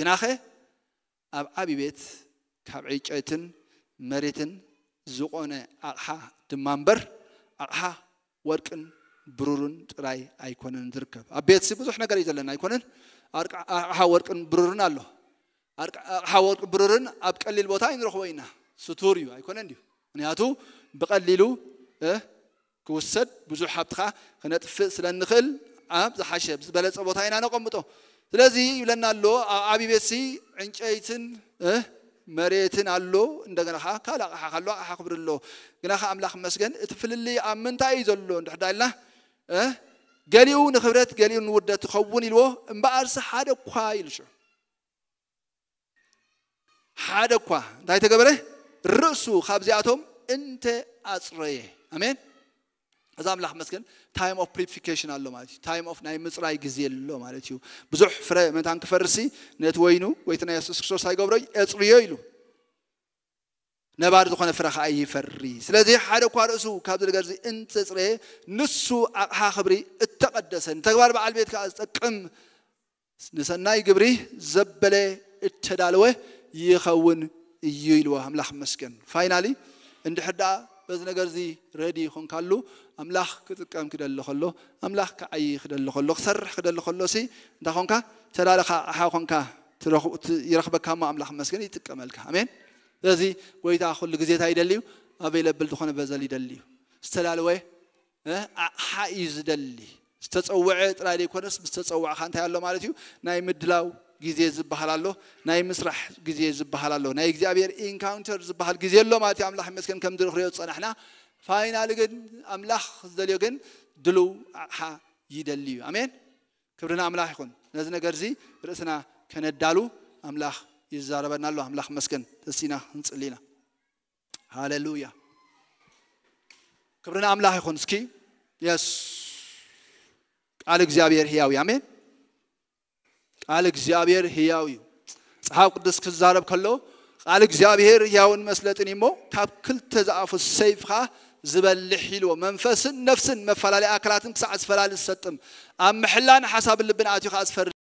ግናኸ ኣብ ዓብዪ ቤት ካብ ዕጨትን መሬትን ዝቆነ ኣቕሓ ድማ እምበር ኣቕሓ ወርቅን ብሩርን ጥራይ ኣይኮነን ዝርከብ ኣብ ቤት ሲ ብዙሕ ነገር እዩ ዘለና ኣይኮነን ኣቕሓ ወርቅን ብሩርን ኣሎ ኣቕሓ ወርቂ ብሩርን ኣብ ቀሊል ቦታ ይንረኽቦ ኢና ስቱር እዩ ኣይኮነን ድዩ ምክንያቱ ብቀሊሉ ክውሰድ ብዙሕ ሃብትካ ክነጥፍእ ስለ ንኽእል ኣብ ዝሓሸ ዝበለፀ ቦታ ኢና ነቐምጦ ስለዚ ይብለና ኣሎ ኣብ ዓብዪ ቤትሲ ዕንጨይትን መሬትን ኣሎ እንደገና ከዓ ካልእ ኣቕሓ ካሎ ኣቕሓ ክብር ኣሎ ግና ከዓ ኣምላኽ መስገን እቲ ፍልሊ ኣብ ምንታይ እዩ ዘሎ እንድሕዳ ኢልና ገሊኡ ንክብረት ገሊኡ ንውደት ይኸውን ኢልዎ እምበኣርሲ ሓደ እኳ ኢሉ ሓደ እኳ እንታይ ተገበረ ርእሱ ካብዚኣቶም እንተ ኣፅረየ ኣሜን እዚ ኣምላኽ መስገን ታይም ኦፍ ፕሪፊኬሽን ኣሎ ማለት እዩ ታይም ኦፍ ናይ ምፅራይ ግዜ ኣሎ ማለት እዩ ብዙሕ ፍረ መታን ክፈርሲ ነቲ ወይኑ ጎይትና የሱስ ክርስቶስ ኣይገብሮ ኣፅርዮ ኢሉ ነባር ዝኾነ ፍረ ከዓ ይፈሪ ስለዚ ሓደ እኳ ርእሱ ካብ ነገር እንተፅረየ ንሱ ኣቕሓ ክብሪ እተቐደሰ ንተግባር በዓል ቤት ከዓ ዝጠቅም ንሰናይ ግብሪ ዘበለ እተዳለወ ይኸውን እዩ ኢልዎ ኣምላኽ መስገን ፋይናሊ እንድሕር ደኣ በዚ ነገር እዚ ረዲ ይኮንካሉ ኣምላኽ ክጥቀም ክደሊ ከሎ ኣምላኽ ክዓይ ክደሊ ከሎ ክሰርሕ ክደሊ ከሎ ሲ እንታይ ኮንካ ተዳለካ ኣሓ ኮንካ ይረክበካ ሞ ኣምላኽ መስገን ይጥቀመልካ ኣሜን ስለዚ ጎይታ ኩሉ ግዜ ታይደልዩ ኣበይለብል ዝኾነ በዘል ይደሊ እዩ ዝተላለወ ኣቕሓ እዩ ዝደሊ ዝተፀውዐ ጥራይ ደይኮነስ ምስተፀዋዕካ እንታይ ኣሎ ማለት እዩ ናይ ምድላው ግዜ ዝበሃል ኣሎ ናይ ምስራሕ ግዜ ዝበሃል ኣሎ ናይ እግዚኣብሔር ኢንካውንተር ዝበሃል ግዜ ኣሎ ማለት እዩ ኣምላኽ መስከን ከም ዝርክርዮ ዝፀናሕና ፋይናል ግን ኣምላኽ ዝደልዮ ግን ድልው ኣቕሓ ይደሊ እዩ ኣሜን ክብርና ኣምላኽ ይኹን ነዚ ነገር እዚ ርእስና ከነዳሉ ኣምላኽ يزاربنا الله أملاخ مسكن تسينا نسلينا هاللويا كبرنا أملاخ خنسكي يس عليك زابير هياوي أمين عليك زابير هياوي صحاب قدس كزارب كلو عليك زابير هياون مسلتني مو تاب كل تزعف السيف خا زبل لحيلو منفس نفس مفلا لأكلاتم كسا أسفلا للستم أم حلان حساب اللبن آتيو خا أسفر